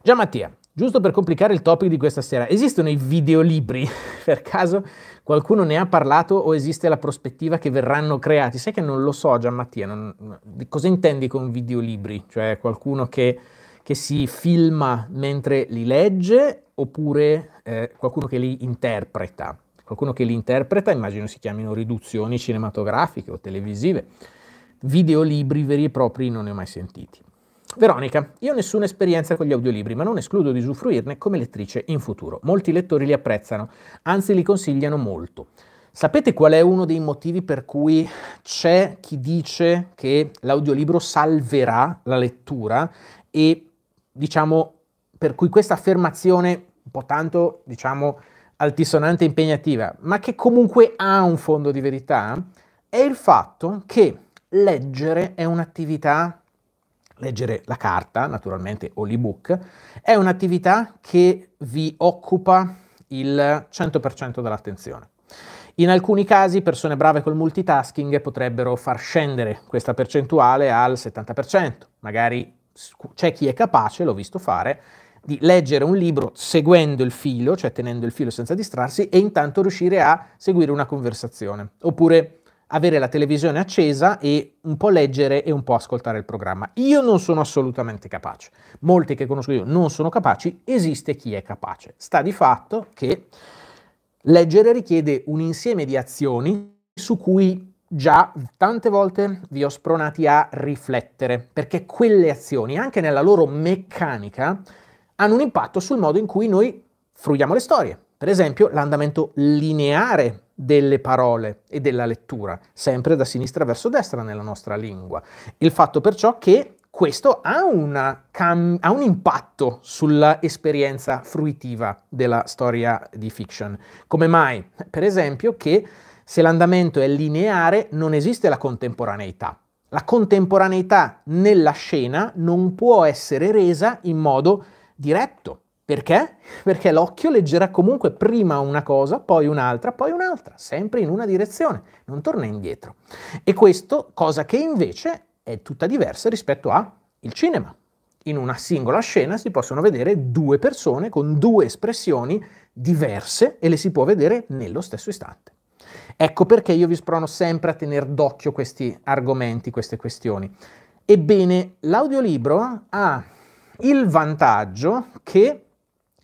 Gian Mattia, Giusto per complicare il topic di questa sera, esistono i videolibri? per caso qualcuno ne ha parlato o esiste la prospettiva che verranno creati? Sai che non lo so Gianmattia, non, cosa intendi con videolibri? Cioè qualcuno che, che si filma mentre li legge oppure eh, qualcuno che li interpreta? Qualcuno che li interpreta immagino si chiamino riduzioni cinematografiche o televisive. Videolibri veri e propri non ne ho mai sentiti. Veronica, io ho nessuna esperienza con gli audiolibri, ma non escludo di usufruirne come lettrice in futuro. Molti lettori li apprezzano, anzi li consigliano molto. Sapete qual è uno dei motivi per cui c'è chi dice che l'audiolibro salverà la lettura e diciamo per cui questa affermazione un po' tanto diciamo altisonante e impegnativa, ma che comunque ha un fondo di verità, è il fatto che leggere è un'attività leggere la carta, naturalmente, o l'ebook, è un'attività che vi occupa il 100% dell'attenzione. In alcuni casi persone brave col multitasking potrebbero far scendere questa percentuale al 70%, magari c'è chi è capace, l'ho visto fare, di leggere un libro seguendo il filo, cioè tenendo il filo senza distrarsi, e intanto riuscire a seguire una conversazione. Oppure avere la televisione accesa e un po' leggere e un po' ascoltare il programma. Io non sono assolutamente capace, molti che conosco io non sono capaci, esiste chi è capace. Sta di fatto che leggere richiede un insieme di azioni su cui già tante volte vi ho spronati a riflettere, perché quelle azioni, anche nella loro meccanica, hanno un impatto sul modo in cui noi fruiamo le storie. Per esempio, l'andamento lineare delle parole e della lettura, sempre da sinistra verso destra nella nostra lingua. Il fatto perciò che questo ha, cam- ha un impatto sull'esperienza fruitiva della storia di fiction. Come mai? Per esempio che se l'andamento è lineare non esiste la contemporaneità. La contemporaneità nella scena non può essere resa in modo diretto, perché? Perché l'occhio leggerà comunque prima una cosa, poi un'altra, poi un'altra, sempre in una direzione, non torna indietro. E questo, cosa che invece è tutta diversa rispetto al cinema. In una singola scena si possono vedere due persone con due espressioni diverse e le si può vedere nello stesso istante. Ecco perché io vi sprono sempre a tenere d'occhio questi argomenti, queste questioni. Ebbene, l'audiolibro ha il vantaggio che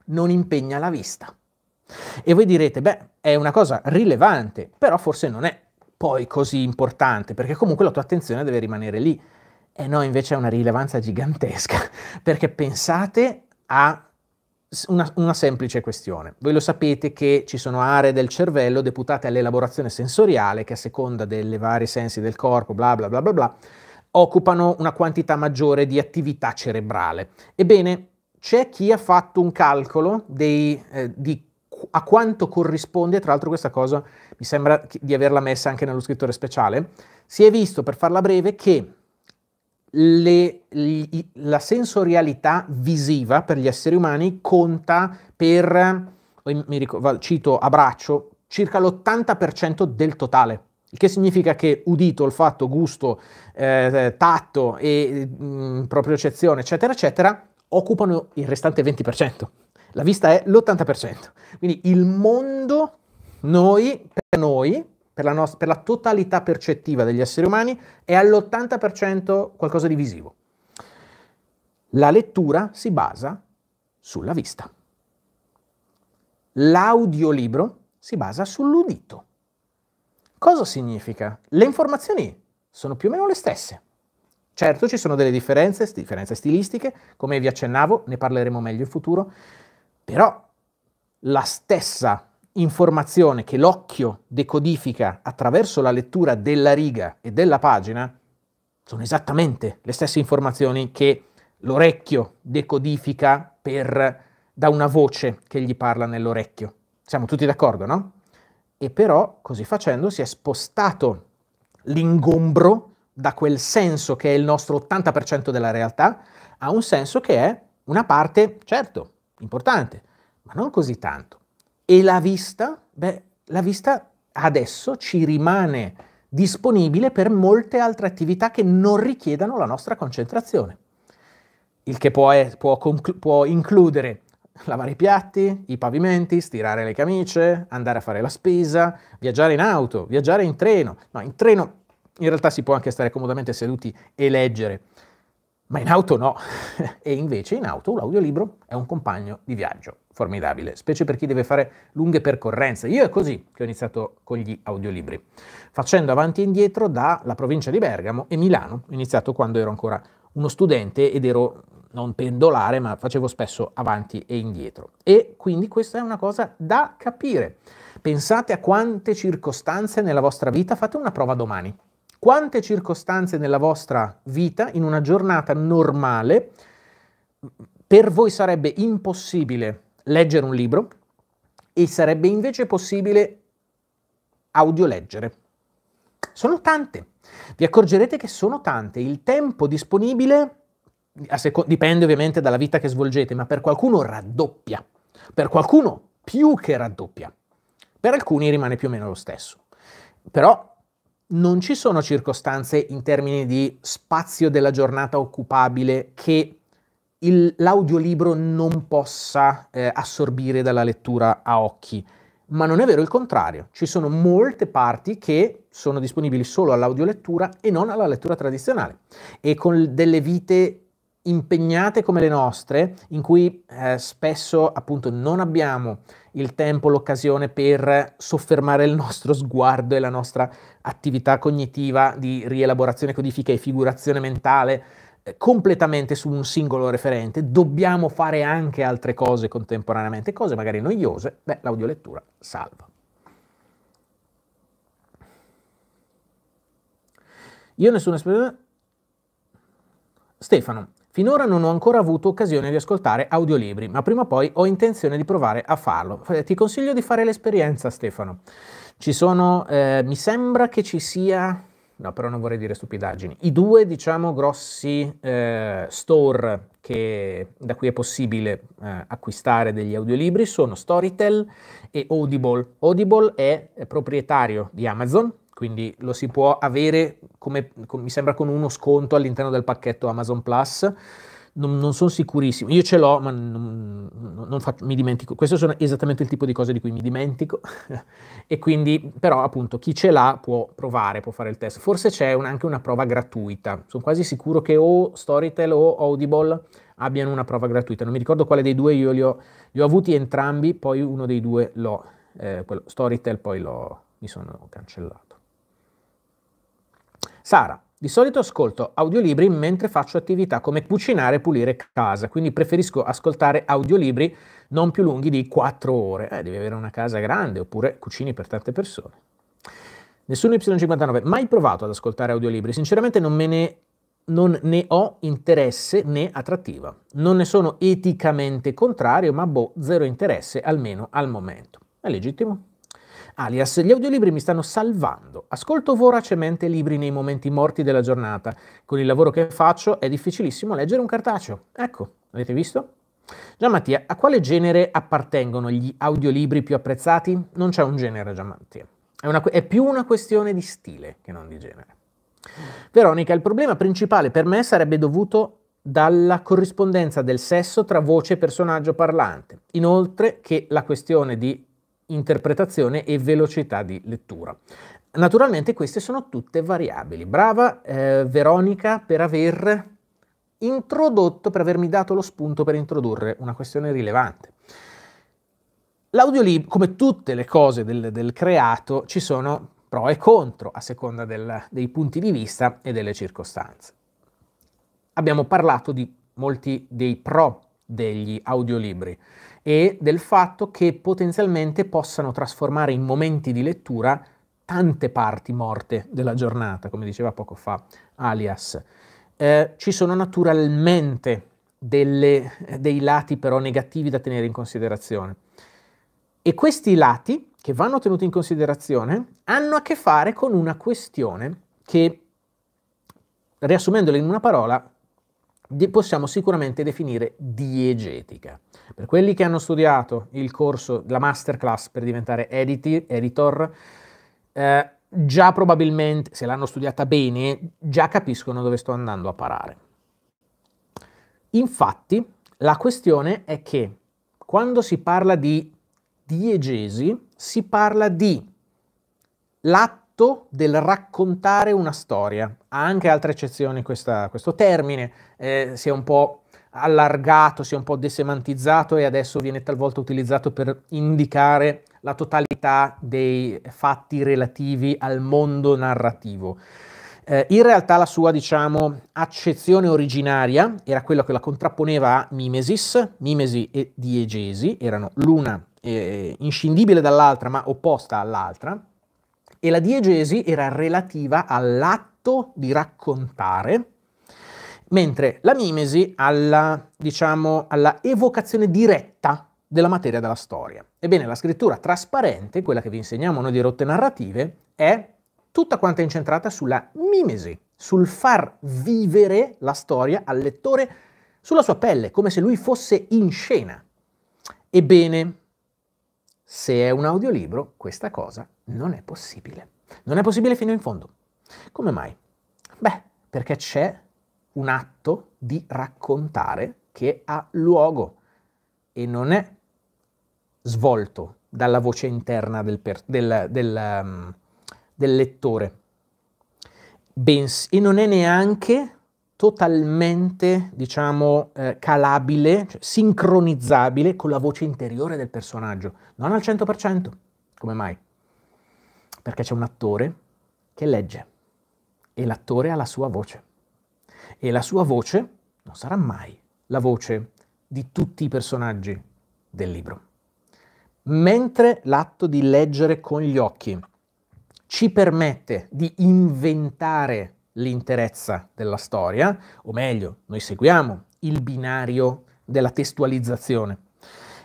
non impegna la vista. E voi direte, beh, è una cosa rilevante, però forse non è poi così importante, perché comunque la tua attenzione deve rimanere lì. E eh no, invece è una rilevanza gigantesca, perché pensate a una, una, semplice questione. Voi lo sapete che ci sono aree del cervello deputate all'elaborazione sensoriale che a seconda delle varie sensi del corpo, bla bla bla bla bla, occupano una quantità maggiore di attività cerebrale. Ebbene, c'è chi ha fatto un calcolo dei, eh, di a quanto corrisponde, tra l'altro questa cosa mi sembra di averla messa anche nello scrittore speciale, si è visto, per farla breve, che le, li, la sensorialità visiva per gli esseri umani conta per, ricordo, cito a braccio, circa l'80% del totale. Il che significa che udito, olfatto, gusto, eh, eh tatto e mh, mm, propriocezione, eccetera, eccetera, occupano il restante 20%. La vista è l'80%. Quindi il mondo, noi, per noi, per la, nos- per la totalità percettiva degli esseri umani, è all'80% qualcosa di visivo. La lettura si basa sulla vista. L'audiolibro si basa sull'udito. Cosa significa? Le informazioni sono più o meno le stesse. Certo ci sono delle differenze, differenze stilistiche, come vi accennavo, ne parleremo meglio in futuro, però la stessa informazione che l'occhio decodifica attraverso la lettura della riga e della pagina sono esattamente le stesse informazioni che l'orecchio decodifica per, da una voce che gli parla nell'orecchio. Siamo tutti d'accordo, no? E però, così facendo, si è spostato l'ingombro da quel senso che è il nostro 80% della realtà a un senso che è una parte, certo, importante, ma non così tanto. E la vista, beh, la vista adesso ci rimane disponibile per molte altre attività che non richiedano la nostra concentrazione, il che può, è, può, può includere lavare i piatti, i pavimenti, stirare le camicie, andare a fare la spesa, viaggiare in auto, viaggiare in treno. No, in treno in realtà si può anche stare comodamente seduti e leggere, ma in auto no. e invece in auto l'audiolibro è un compagno di viaggio formidabile, specie per chi deve fare lunghe percorrenze. Io è così che ho iniziato con gli audiolibri, facendo avanti e indietro dalla provincia di Bergamo e Milano. Ho iniziato quando ero ancora uno studente ed ero non pendolare, ma facevo spesso avanti e indietro. E quindi questa è una cosa da capire. Pensate a quante circostanze nella vostra vita, fate una prova domani quante circostanze nella vostra vita, in una giornata normale, per voi sarebbe impossibile leggere un libro e sarebbe invece possibile audioleggere. Sono tante. Vi accorgerete che sono tante. Il tempo disponibile seco- dipende ovviamente dalla vita che svolgete, ma per qualcuno raddoppia, per qualcuno più che raddoppia, per alcuni rimane più o meno lo stesso. Però non ci sono circostanze in termini di spazio della giornata occupabile che il, l'audiolibro non possa eh, assorbire dalla lettura a occhi. Ma non è vero il contrario, ci sono molte parti che sono disponibili solo all'audiolettura e non alla lettura tradizionale e con delle vite impegnate come le nostre, in cui eh, spesso appunto non abbiamo il tempo, l'occasione per soffermare il nostro sguardo e la nostra attività cognitiva di rielaborazione codifica e figurazione mentale eh, completamente su un singolo referente, dobbiamo fare anche altre cose contemporaneamente, cose magari noiose, beh, l'audiolettura salva. Io nessuna esperienza. Stefano, Finora non ho ancora avuto occasione di ascoltare audiolibri, ma prima o poi ho intenzione di provare a farlo. Eh, ti consiglio di fare l'esperienza, Stefano. Ci sono, eh, mi sembra che ci sia, no però non vorrei dire stupidaggini, i due diciamo grossi eh, store che, da cui è possibile eh, acquistare degli audiolibri sono Storytel e Audible. Audible è proprietario di Amazon, quindi lo si può avere, come, come, mi sembra, con uno sconto all'interno del pacchetto Amazon Plus. Non, non sono sicurissimo, io ce l'ho, ma non, non faccio, mi dimentico. Questo sono esattamente il tipo di cose di cui mi dimentico. e quindi, però, appunto, chi ce l'ha può provare, può fare il test. Forse c'è un, anche una prova gratuita. Sono quasi sicuro che o Storytel o Audible abbiano una prova gratuita. Non mi ricordo quale dei due, io li ho, li ho avuti entrambi, poi uno dei due l'ho, eh, Storytel poi l'ho, mi sono cancellato. Sara, di solito ascolto audiolibri mentre faccio attività come cucinare e pulire casa, quindi preferisco ascoltare audiolibri non più lunghi di 4 ore. Eh, devi avere una casa grande oppure cucini per tante persone. Nessuno Y59, mai provato ad ascoltare audiolibri, sinceramente non me ne non ne ho interesse né attrattiva. Non ne sono eticamente contrario, ma boh, zero interesse almeno al momento. È legittimo? Alias, gli audiolibri mi stanno salvando. Ascolto voracemente libri nei momenti morti della giornata. Con il lavoro che faccio è difficilissimo leggere un cartaceo. Ecco, avete visto? Gian Mattia, a quale genere appartengono gli audiolibri più apprezzati? Non c'è un genere, Gian Mattia. È, una, è più una questione di stile che non di genere. Veronica, il problema principale per me sarebbe dovuto dalla corrispondenza del sesso tra voce e personaggio parlante. Inoltre che la questione di interpretazione e velocità di lettura. Naturalmente queste sono tutte variabili. Brava eh, Veronica per aver introdotto, per avermi dato lo spunto per introdurre una questione rilevante. L'audiolib, come tutte le cose del, del, creato, ci sono pro e contro a seconda del, dei punti di vista e delle circostanze. Abbiamo parlato di molti dei pro degli audiolibri e del fatto che potenzialmente possano trasformare in momenti di lettura tante parti morte della giornata, come diceva poco fa Alias. Eh, ci sono naturalmente delle, dei lati però negativi da tenere in considerazione. E questi lati, che vanno tenuti in considerazione, hanno a che fare con una questione che, riassumendole in una parola, possiamo sicuramente definire diegetica. Per quelli che hanno studiato il corso, la masterclass per diventare editi, editor, eh, già probabilmente, se l'hanno studiata bene, già capiscono dove sto andando a parare. Infatti, la questione è che quando si parla di diegesi, si parla di latte, atto del raccontare una storia. Ha anche altre eccezioni questa, questo termine, eh, si è un po' allargato, si è un po' desemantizzato e adesso viene talvolta utilizzato per indicare la totalità dei fatti relativi al mondo narrativo. Eh, in realtà la sua, diciamo, accezione originaria era quella che la contrapponeva a mimesis, mimesi e diegesi, erano l'una eh, inscindibile dall'altra ma opposta all'altra, e la diegesi era relativa all'atto di raccontare, mentre la mimesi alla, diciamo, alla evocazione diretta della materia della storia. Ebbene, la scrittura trasparente, quella che vi insegniamo noi di rotte narrative, è tutta quanta incentrata sulla mimesi, sul far vivere la storia al lettore sulla sua pelle, come se lui fosse in scena. Ebbene, se è un audiolibro, questa cosa non è possibile. Non è possibile fino in fondo. Come mai? Beh, perché c'è un atto di raccontare che ha luogo e non è svolto dalla voce interna del, per, del, del, um, del lettore, Bens- e non è neanche totalmente, diciamo, eh, calabile, cioè sincronizzabile con la voce interiore del personaggio, non al 100%. Come mai? perché c'è un attore che legge e l'attore ha la sua voce. E la sua voce non sarà mai la voce di tutti i personaggi del libro. Mentre l'atto di leggere con gli occhi ci permette di inventare l'interezza della storia, o meglio, noi seguiamo il binario della testualizzazione.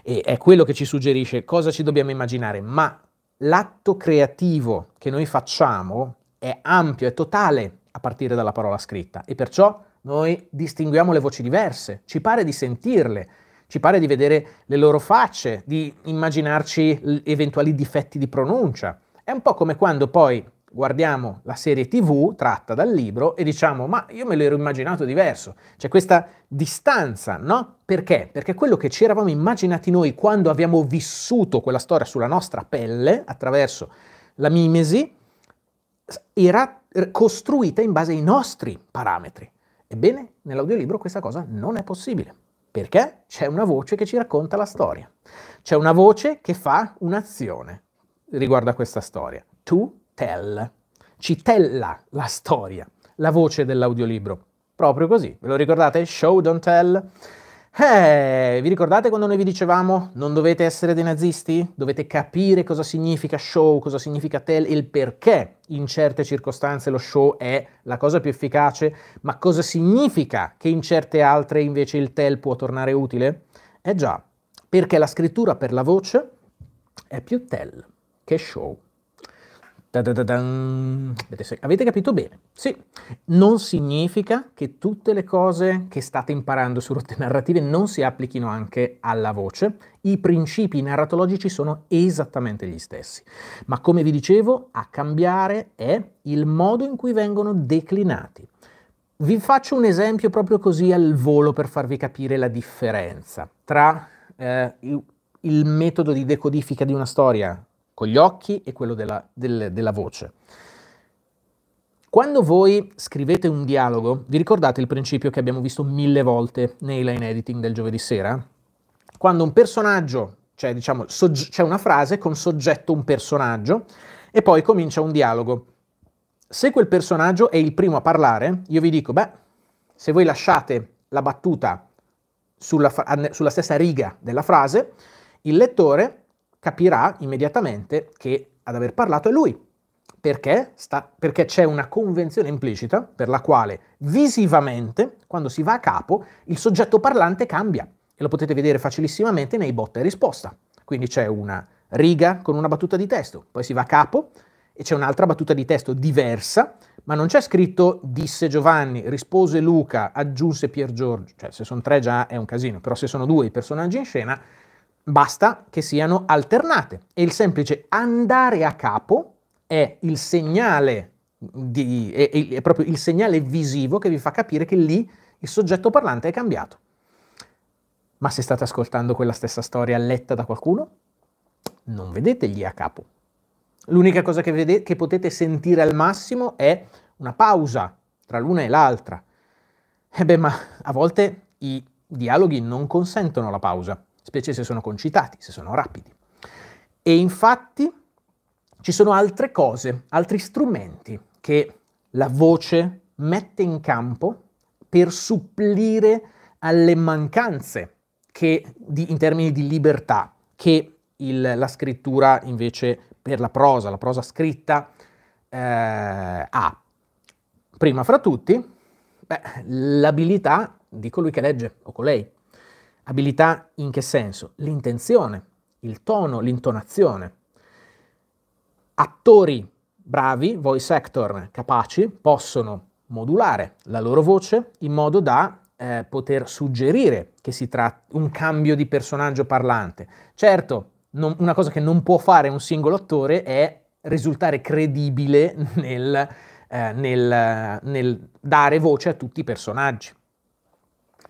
E è quello che ci suggerisce cosa ci dobbiamo immaginare, ma l'atto creativo che noi facciamo è ampio, è totale a partire dalla parola scritta e perciò noi distinguiamo le voci diverse, ci pare di sentirle, ci pare di vedere le loro facce, di immaginarci eventuali difetti di pronuncia. È un po' come quando poi guardiamo la serie TV tratta dal libro e diciamo ma io me l'ero immaginato diverso, c'è questa distanza, no? Perché? Perché quello che ci eravamo immaginati noi quando abbiamo vissuto quella storia sulla nostra pelle attraverso la mimesi era costruita in base ai nostri parametri. Ebbene, nell'audiolibro questa cosa non è possibile. Perché? C'è una voce che ci racconta la storia. C'è una voce che fa un'azione riguardo a questa storia. Tu tell, ci tella la storia, la voce dell'audiolibro. Proprio così, ve lo ricordate? Show, don't tell. Eh, vi ricordate quando noi vi dicevamo non dovete essere dei nazisti? Dovete capire cosa significa show, cosa significa tell e il perché in certe circostanze lo show è la cosa più efficace, ma cosa significa che in certe altre invece il tell può tornare utile? Eh già, perché la scrittura per la voce è più tell che show. Da da da Avete capito bene? Sì, non significa che tutte le cose che state imparando su rotte narrative non si applichino anche alla voce. I principi narratologici sono esattamente gli stessi. Ma come vi dicevo, a cambiare è il modo in cui vengono declinati. Vi faccio un esempio proprio così al volo per farvi capire la differenza tra eh, il metodo di decodifica di una storia con gli occhi e quello della, del, della voce. Quando voi scrivete un dialogo, vi ricordate il principio che abbiamo visto mille volte nei line editing del giovedì sera? Quando un personaggio, cioè diciamo, sogge- c'è una frase con soggetto un personaggio e poi comincia un dialogo. Se quel personaggio è il primo a parlare, io vi dico, beh, se voi lasciate la battuta sulla, fra- sulla stessa riga della frase, il lettore capirà immediatamente che ad aver parlato è lui. Perché? Sta, perché c'è una convenzione implicita per la quale visivamente, quando si va a capo, il soggetto parlante cambia. E lo potete vedere facilissimamente nei botta e risposta. Quindi c'è una riga con una battuta di testo, poi si va a capo e c'è un'altra battuta di testo diversa, ma non c'è scritto disse Giovanni, rispose Luca, aggiunse Pier Giorgio, cioè se sono tre già è un casino, però se sono due i personaggi in scena, Basta che siano alternate e il semplice andare a capo è il segnale, di, è, è proprio il segnale visivo che vi fa capire che lì il soggetto parlante è cambiato. Ma se state ascoltando quella stessa storia letta da qualcuno, non vedete gli a capo. L'unica cosa che, vedete, che potete sentire al massimo è una pausa tra l'una e l'altra. E eh beh, ma a volte i dialoghi non consentono la pausa specie se sono concitati, se sono rapidi. E infatti ci sono altre cose, altri strumenti che la voce mette in campo per supplire alle mancanze che, di, in termini di libertà che il, la scrittura invece per la prosa, la prosa scritta eh, ha. Prima fra tutti, beh, l'abilità di colui che legge o colei. Abilità in che senso? L'intenzione, il tono, l'intonazione. Attori bravi, voice actor capaci, possono modulare la loro voce in modo da eh, poter suggerire che si tratta un cambio di personaggio parlante. Certo, non, una cosa che non può fare un singolo attore è risultare credibile nel, eh, nel, nel dare voce a tutti i personaggi.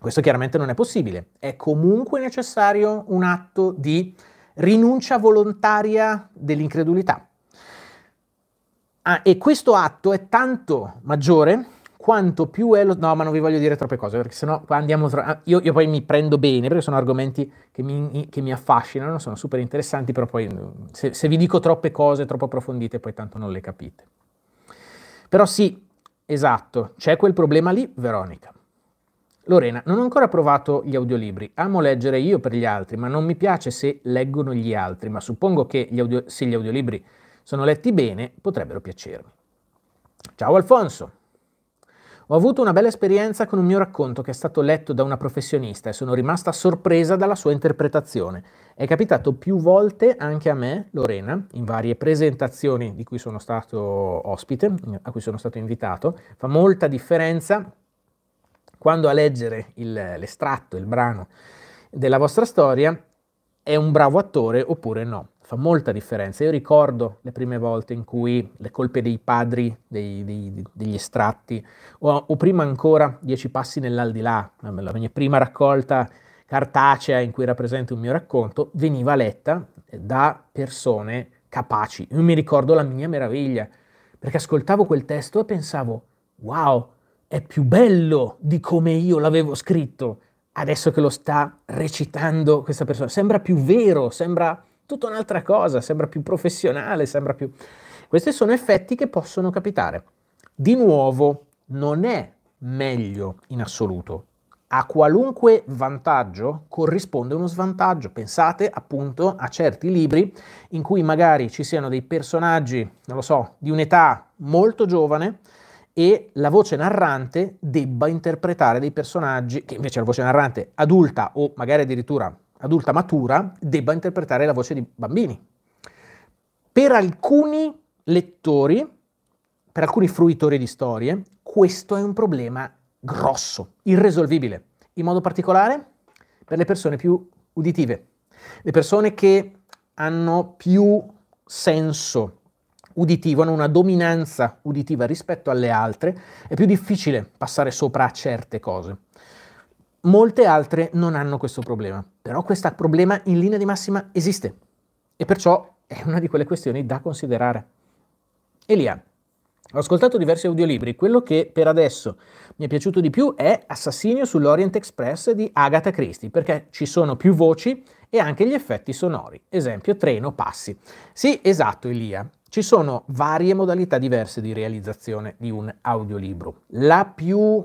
Questo chiaramente non è possibile, è comunque necessario un atto di rinuncia volontaria dell'incredulità. Ah, e questo atto è tanto maggiore quanto più è lo... No, ma non vi voglio dire troppe cose, perché sennò qua andiamo... Tra... Ah, io, io, poi mi prendo bene, perché sono argomenti che mi, che mi affascinano, sono super interessanti, però poi mm, se, se vi dico troppe cose, troppo approfondite, poi tanto non le capite. Però sì, esatto, c'è quel problema lì, Veronica. Lorena, non ho ancora provato gli audiolibri. Amo leggere io per gli altri, ma non mi piace se leggono gli altri, ma suppongo che gli audio- se gli audiolibri sono letti bene potrebbero piacermi. Ciao Alfonso. Ho avuto una bella esperienza con un mio racconto che è stato letto da una professionista e sono rimasta sorpresa dalla sua interpretazione. È capitato più volte anche a me, Lorena, in varie presentazioni di cui sono stato ospite, a cui sono stato invitato. Fa molta differenza quando a leggere il, l'estratto, il brano della vostra storia, è un bravo attore oppure no. Fa molta differenza. Io ricordo le prime volte in cui le colpe dei padri dei, dei, degli estratti, o, o, prima ancora Dieci passi nell'aldilà, la mia prima raccolta cartacea in cui rappresento un mio racconto, veniva letta da persone capaci. Io mi ricordo la mia meraviglia, perché ascoltavo quel testo e pensavo, wow, è più bello di come io l'avevo scritto adesso che lo sta recitando questa persona. Sembra più vero, sembra tutta un'altra cosa, sembra più professionale, sembra più... Questi sono effetti che possono capitare. Di nuovo, non è meglio in assoluto. A qualunque vantaggio corrisponde uno svantaggio. Pensate appunto a certi libri in cui magari ci siano dei personaggi, non lo so, di un'età molto giovane, e la voce narrante debba interpretare dei personaggi che invece la voce narrante adulta o magari addirittura adulta matura debba interpretare la voce di bambini. Per alcuni lettori, per alcuni fruitori di storie, questo è un problema grosso, irresolvibile, in modo particolare per le persone più uditive, le persone che hanno più senso uditivo, hanno una dominanza uditiva rispetto alle altre, è più difficile passare sopra a certe cose. Molte altre non hanno questo problema, però questo problema in linea di massima esiste e perciò è una di quelle questioni da considerare. Elia, ho ascoltato diversi audiolibri, quello che per adesso mi è piaciuto di più è Assassinio sull'Orient Express di Agatha Christie, perché ci sono più voci e anche gli effetti sonori, esempio treno, passi. Sì, esatto Elia, ci sono varie modalità diverse di realizzazione di un audiolibro. La più...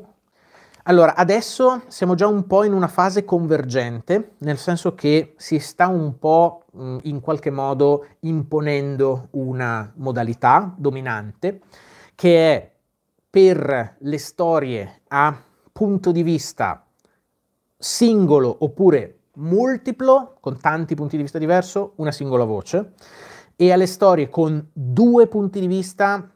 Allora, adesso siamo già un po' in una fase convergente, nel senso che si sta un po' in qualche modo imponendo una modalità dominante, che è per le storie a punto di vista singolo oppure multiplo, con tanti punti di vista diversi, una singola voce e alle storie con due punti di vista,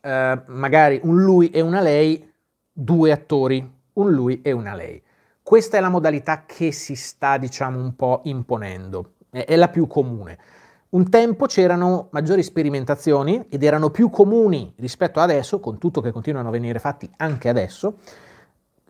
eh, magari un lui e una lei, due attori, un lui e una lei. Questa è la modalità che si sta, diciamo, un po' imponendo, è, è la più comune. Un tempo c'erano maggiori sperimentazioni ed erano più comuni rispetto ad adesso, con tutto che continuano a venire fatti anche adesso,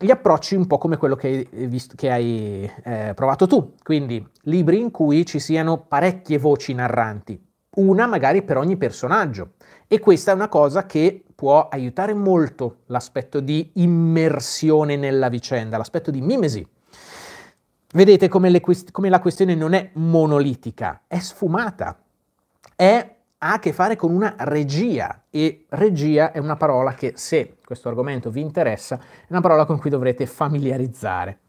gli approcci un po' come quello che hai, visto, che hai eh, provato tu, quindi libri in cui ci siano parecchie voci narranti, una magari per ogni personaggio. E questa è una cosa che può aiutare molto l'aspetto di immersione nella vicenda, l'aspetto di mimesi. Vedete come, quest- come la questione non è monolitica, è sfumata, è ha a che fare con una regia e regia è una parola che se questo argomento vi interessa è una parola con cui dovrete familiarizzare.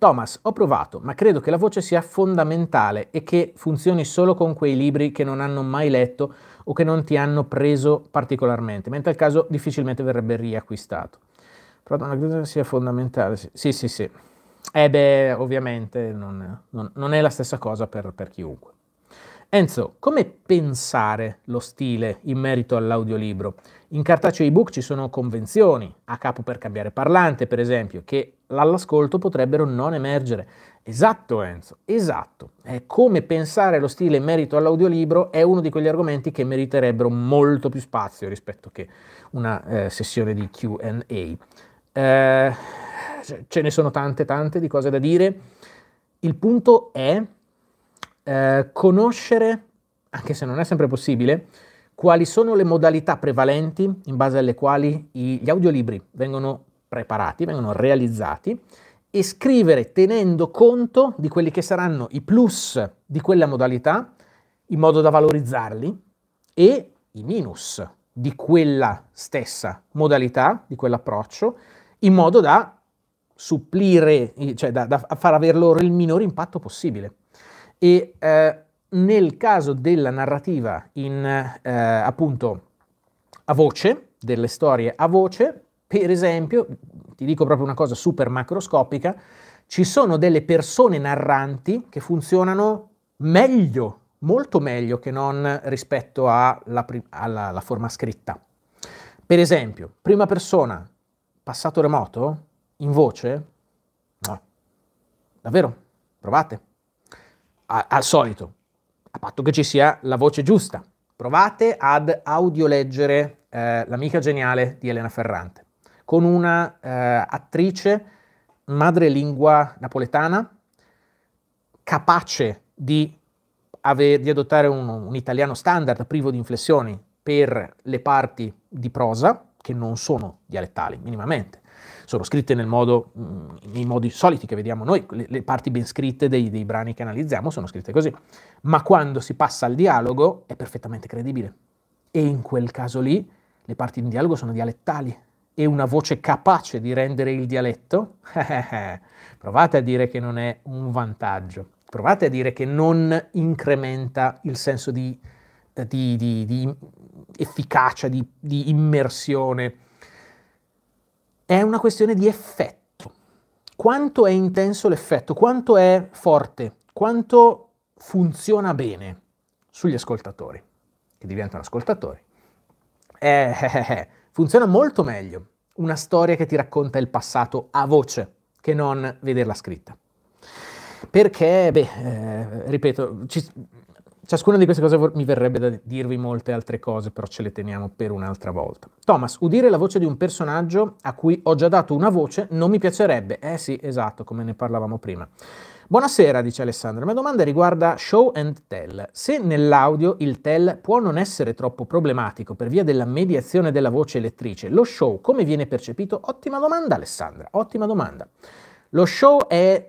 Thomas, ho provato, ma credo che la voce sia fondamentale e che funzioni solo con quei libri che non hanno mai letto o che non ti hanno preso particolarmente, mentre al caso difficilmente verrebbe riacquistato. Però una credo che sia fondamentale. Sì, sì, sì. Eh beh, ovviamente non, non, non è la stessa cosa per, per chiunque. Enzo, come pensare lo stile in merito all'audiolibro? In cartaceo ebook ci sono convenzioni, a capo per cambiare parlante, per esempio, che all'ascolto potrebbero non emergere. Esatto Enzo, esatto. Eh, come pensare lo stile in merito all'audiolibro è uno di quegli argomenti che meriterebbero molto più spazio rispetto che una eh, sessione di QA. Eh, ce ne sono tante, tante di cose da dire. Il punto è eh, conoscere, anche se non è sempre possibile, quali sono le modalità prevalenti in base alle quali gli audiolibri vengono preparati, vengono realizzati e scrivere tenendo conto di quelli che saranno i plus di quella modalità in modo da valorizzarli e i minus di quella stessa modalità, di quell'approccio, in modo da supplire, cioè da, da, far avere loro il minore impatto possibile. E eh, nel caso della narrativa in eh, appunto a voce, delle storie a voce, per esempio, ti dico proprio una cosa super macroscopica, ci sono delle persone narranti che funzionano meglio, molto meglio che non rispetto alla, alla, alla forma scritta. Per esempio, prima persona, passato remoto, in voce, no. Davvero? Provate. A, al solito, a patto che ci sia la voce giusta. Provate ad audioleggere eh, L'amica geniale di Elena Ferrante con una eh, attrice madrelingua napoletana capace di, aver, di adottare un, un italiano standard privo di inflessioni per le parti di prosa che non sono dialettali minimamente sono scritte nel modo, mm, nei modi soliti che vediamo noi, le, le parti ben scritte dei, dei, brani che analizziamo sono scritte così, ma quando si passa al dialogo è perfettamente credibile e in quel caso lì le parti in dialogo sono dialettali e una voce capace di rendere il dialetto? Provate a dire che non è un vantaggio, provate a dire che non incrementa il senso di, di, di, di efficacia, di immersione. È una questione di effetto. Quanto è intenso l'effetto? Quanto è forte? Quanto funziona bene sugli ascoltatori, che diventano ascoltatori. Eh, eh, eh. eh. Funziona molto meglio una storia che ti racconta il passato a voce che non vederla scritta. Perché, beh, eh, ripeto, ci, ciascuna di queste cose vor- mi verrebbe da dirvi molte altre cose, però ce le teniamo per un'altra volta. Thomas, udire la voce di un personaggio a cui ho già dato una voce non mi piacerebbe. Eh sì, esatto, come ne parlavamo prima. Buonasera, dice Alessandro. La mia domanda riguarda show and tell. Se nell'audio il tell può non essere troppo problematico per via della mediazione della voce lettrice, lo show come viene percepito? Ottima domanda, Alessandra. Ottima domanda. Lo show è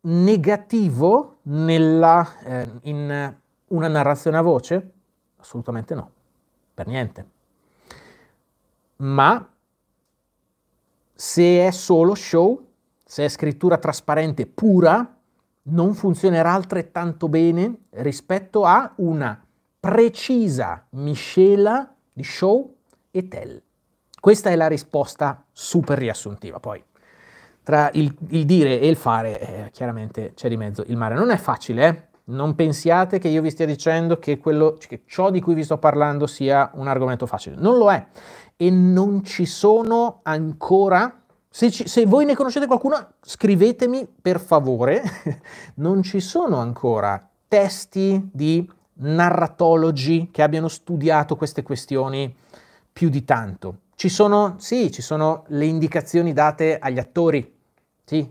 negativo nella, eh, in una narrazione a voce? Assolutamente no, per niente. Ma se è solo show, se è scrittura trasparente pura, non funzionerà altrettanto bene rispetto a una precisa miscela di show e tell. Questa è la risposta super riassuntiva. Poi tra il, il dire e il fare, eh, chiaramente c'è di mezzo il mare. Non è facile, eh? non pensiate che io vi stia dicendo che, quello, che ciò di cui vi sto parlando sia un argomento facile. Non lo è. E non ci sono ancora se, ci, se, voi ne conoscete qualcuno, scrivetemi per favore. non ci sono ancora testi di narratologi che abbiano studiato queste questioni più di tanto. Ci sono, sì, ci sono le indicazioni date agli attori. Sì,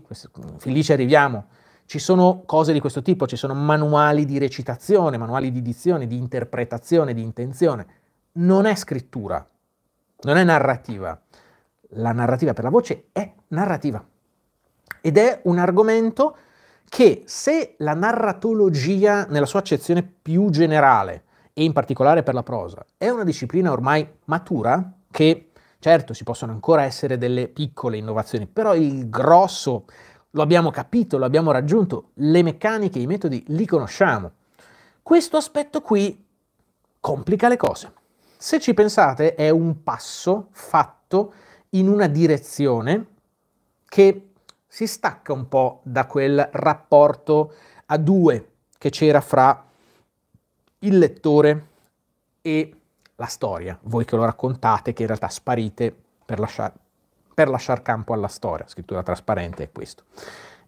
fin lì ci arriviamo. Ci sono cose di questo tipo, ci sono manuali di recitazione, manuali di dizione, di interpretazione, di intenzione. Non è scrittura, non è narrativa la narrativa per la voce è narrativa ed è un argomento che se la narratologia nella sua accezione più generale e in particolare per la prosa è una disciplina ormai matura che certo ci possono ancora essere delle piccole innovazioni, però il grosso lo abbiamo capito, lo abbiamo raggiunto, le meccaniche, i metodi li conosciamo. Questo aspetto qui complica le cose. Se ci pensate è un passo fatto in una direzione che si stacca un po' da quel rapporto a due che c'era fra il lettore e la storia, voi che lo raccontate, che in realtà sparite per lasciare lasciar campo alla storia, scrittura trasparente è questo.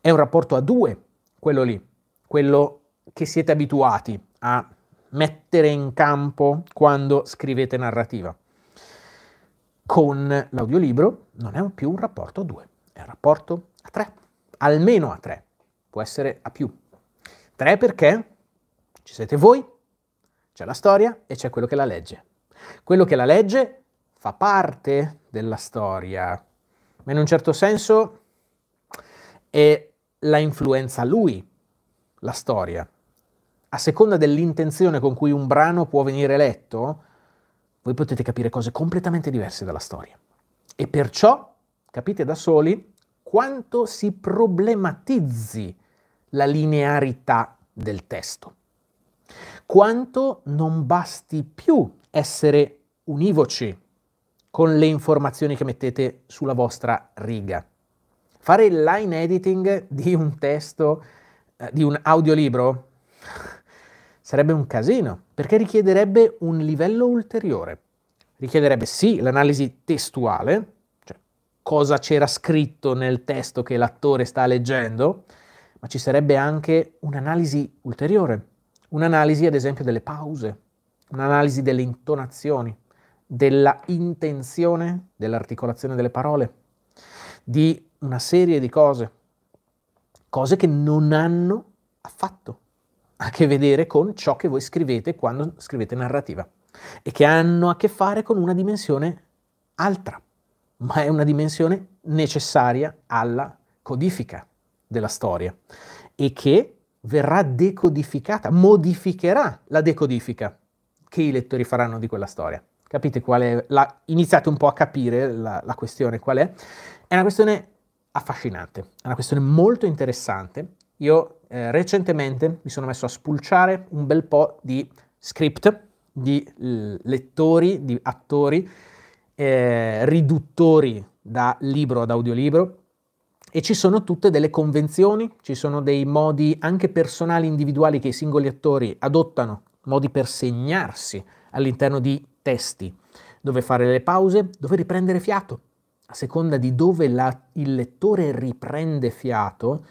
È un rapporto a due, quello lì, quello che siete abituati a mettere in campo quando scrivete narrativa con l'audiolibro non è più un rapporto a due, è un rapporto a tre, almeno a tre, può essere a più. Tre perché ci siete voi, c'è la storia e c'è quello che la legge. Quello che la legge fa parte della storia, ma in un certo senso e la influenza lui, la storia. A seconda dell'intenzione con cui un brano può venire letto, voi potete capire cose completamente diverse dalla storia. E perciò capite da soli quanto si problematizzi la linearità del testo, quanto non basti più essere univoci con le informazioni che mettete sulla vostra riga. Fare il line editing di un testo, eh, di un audiolibro, sarebbe un casino, perché richiederebbe un livello ulteriore. Richiederebbe sì l'analisi testuale, cioè cosa c'era scritto nel testo che l'attore sta leggendo, ma ci sarebbe anche un'analisi ulteriore, un'analisi ad esempio delle pause, un'analisi delle intonazioni, della intenzione, dell'articolazione delle parole, di una serie di cose, cose che non hanno affatto a che vedere con ciò che voi scrivete quando scrivete narrativa e che hanno a che fare con una dimensione altra, ma è una dimensione necessaria alla codifica della storia e che verrà decodificata, modificherà la decodifica che i lettori faranno di quella storia. Capite qual è? La, iniziate un po' a capire la, la questione qual è. È una questione affascinante, è una questione molto interessante. Io eh, recentemente mi sono messo a spulciare un bel po' di script di lettori, di attori, eh, riduttori da libro ad audiolibro e ci sono tutte delle convenzioni, ci sono dei modi anche personali, individuali che i singoli attori adottano, modi per segnarsi all'interno di testi, dove fare le pause, dove riprendere fiato. A seconda di dove la, il lettore riprende fiato,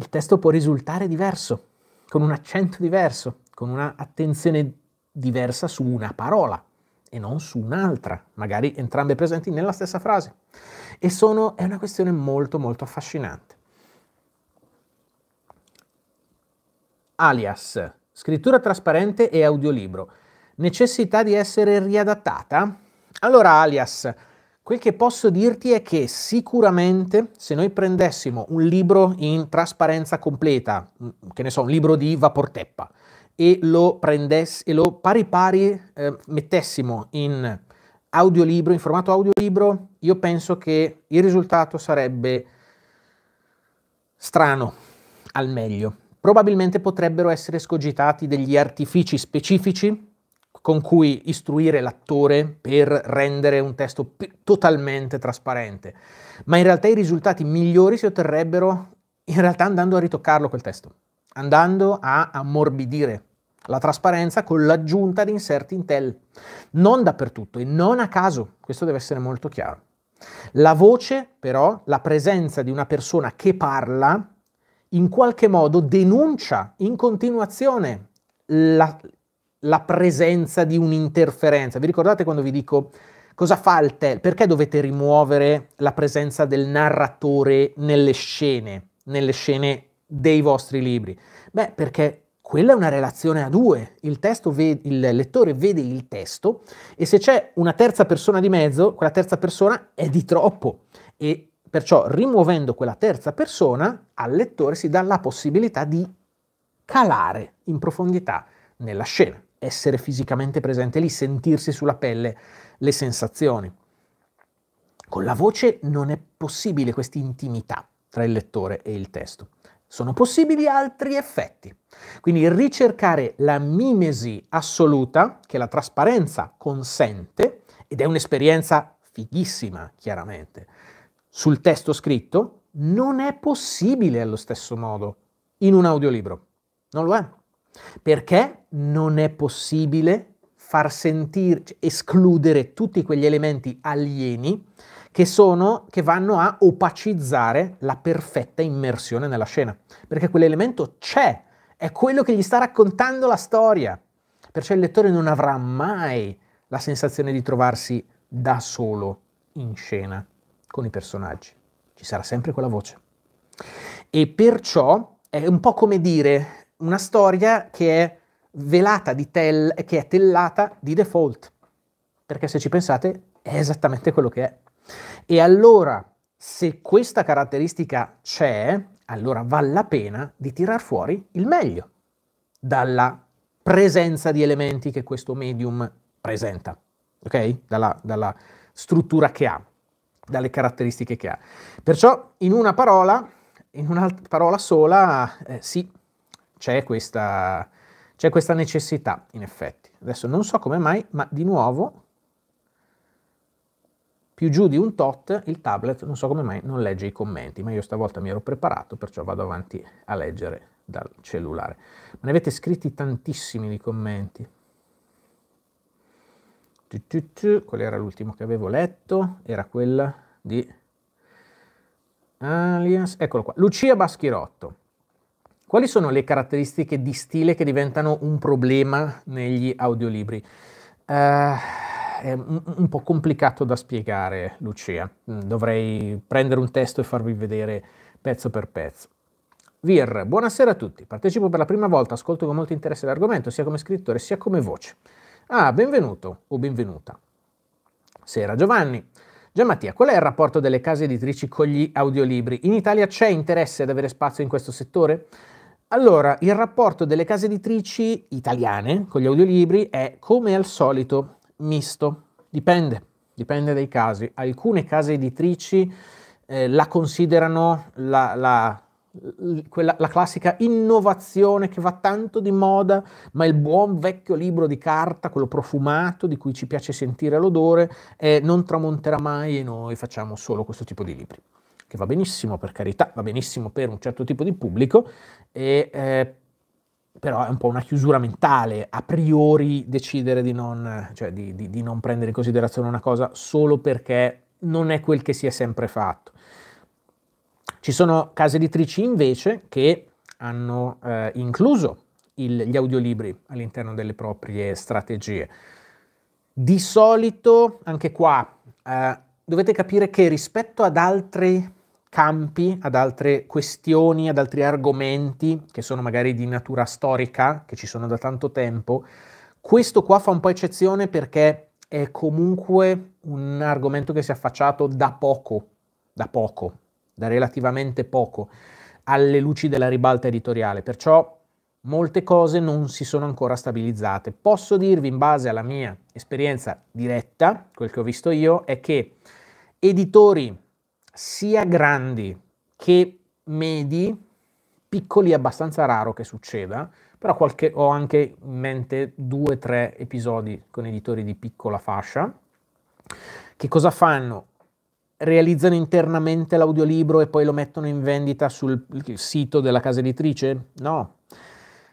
il testo può risultare diverso, con un accento diverso, con un'attenzione diversa su una parola e non su un'altra, magari entrambe presenti nella stessa frase. E sono, è una questione molto molto affascinante. Alias, scrittura trasparente e audiolibro. Necessità di essere riadattata? Allora, alias, Quel che posso dirti è che sicuramente se noi prendessimo un libro in trasparenza completa, mm, che ne so, un libro di Vaporteppa, e lo, prendess- e lo pari pari eh, mettessimo in audiolibro, in formato audiolibro, io penso che il risultato sarebbe strano al meglio. Probabilmente potrebbero essere scogitati degli artifici specifici con cui istruire l'attore per rendere un testo p- totalmente trasparente, ma in realtà i risultati migliori si otterrebbero in realtà andando a ritoccarlo quel testo, andando a ammorbidire la trasparenza con l'aggiunta di inserti Intel, non dappertutto e non a caso, questo deve essere molto chiaro. La voce, però, la presenza di una persona che parla, in qualche modo denuncia in continuazione la, la presenza di un'interferenza. Vi ricordate quando vi dico cosa fa il tel? Perché dovete rimuovere la presenza del narratore nelle scene, nelle scene dei vostri libri? Beh, perché quella è una relazione a due. Il, vede, il, lettore vede il testo e se c'è una terza persona di mezzo, quella terza persona è di troppo. E perciò rimuovendo quella terza persona, al lettore si dà la possibilità di calare in profondità nella scena essere fisicamente presente lì, sentirsi sulla pelle le sensazioni. Con la voce non è possibile questa intimità tra il lettore e il testo. Sono possibili altri effetti. Quindi ricercare la mimesi assoluta che la trasparenza consente, ed è un'esperienza fighissima, chiaramente, sul testo scritto, non è possibile allo stesso modo in un audiolibro. Non lo è perché non è possibile far sentire, cioè, escludere tutti quegli elementi alieni che, sono, che vanno a opacizzare la perfetta immersione nella scena, perché quell'elemento c'è, è quello che gli sta raccontando la storia, perciò il lettore non avrà mai la sensazione di trovarsi da solo in scena con i personaggi, ci sarà sempre quella voce. E perciò è un po' come dire una storia che è velata di tell, che è tellata di default. Perché se ci pensate è esattamente quello che è. E allora, se questa caratteristica c'è, allora vale la pena di tirar fuori il meglio dalla presenza di elementi che questo medium presenta, ok? Dalla, dalla struttura che ha, dalle caratteristiche che ha. Perciò, in una parola, in una parola sola, eh, sì, c'è questa, c'è questa necessità, in effetti. Adesso non so come mai, ma di nuovo, più giù di un tot, il tablet, non so come mai, non legge i commenti, ma io stavolta mi ero preparato, perciò vado avanti a leggere dal cellulare. Ma ne avete scritti tantissimi di commenti. Qual era l'ultimo che avevo letto? Era quella di Alias. Eccolo qua. Lucia Baschirotto. Quali sono le caratteristiche di stile che diventano un problema negli audiolibri? Uh, è un, un po' complicato da spiegare, Lucia. Mm, dovrei prendere un testo e farvi vedere pezzo per pezzo. Vir, buonasera a tutti. Partecipo per la prima volta, ascolto con molto interesse l'argomento, sia come scrittore sia come voce. Ah, benvenuto o benvenuta. Sera Giovanni. Gianmattia, qual è il rapporto delle case editrici con gli audiolibri? In Italia c'è interesse ad avere spazio in questo settore? Allora, il rapporto delle case editrici italiane con gli audiolibri è come al solito misto, dipende, dipende dai casi. Alcune case editrici eh, la considerano la, la, quella, la classica innovazione che va tanto di moda, ma il buon vecchio libro di carta, quello profumato, di cui ci piace sentire l'odore, eh, non tramonterà mai e noi facciamo solo questo tipo di libri che va benissimo per carità, va benissimo per un certo tipo di pubblico, e, eh, però è un po' una chiusura mentale, a priori decidere di non, cioè di, di, di non prendere in considerazione una cosa solo perché non è quel che si è sempre fatto. Ci sono case editrici invece che hanno eh, incluso il, gli audiolibri all'interno delle proprie strategie. Di solito, anche qua, eh, dovete capire che rispetto ad altri campi, ad altre questioni, ad altri argomenti che sono magari di natura storica, che ci sono da tanto tempo. Questo qua fa un po' eccezione perché è comunque un argomento che si è affacciato da poco, da poco, da relativamente poco, alle luci della ribalta editoriale. Perciò molte cose non si sono ancora stabilizzate. Posso dirvi in base alla mia esperienza diretta, quel che ho visto io, è che editori sia grandi che medi, piccoli è abbastanza raro che succeda, però qualche, ho anche in mente due o tre episodi con editori di piccola fascia. Che cosa fanno? Realizzano internamente l'audiolibro e poi lo mettono in vendita sul sito della casa editrice? No.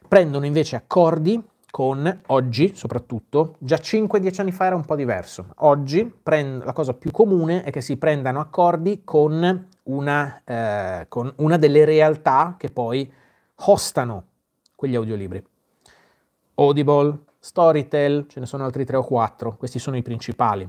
Prendono invece accordi con oggi soprattutto, già 5-10 anni fa era un po' diverso. Oggi prend- la cosa più comune è che si prendano accordi con una, eh, con una delle realtà che poi hostano quegli audiolibri. Audible, Storytel, ce ne sono altri 3 o 4, questi sono i principali.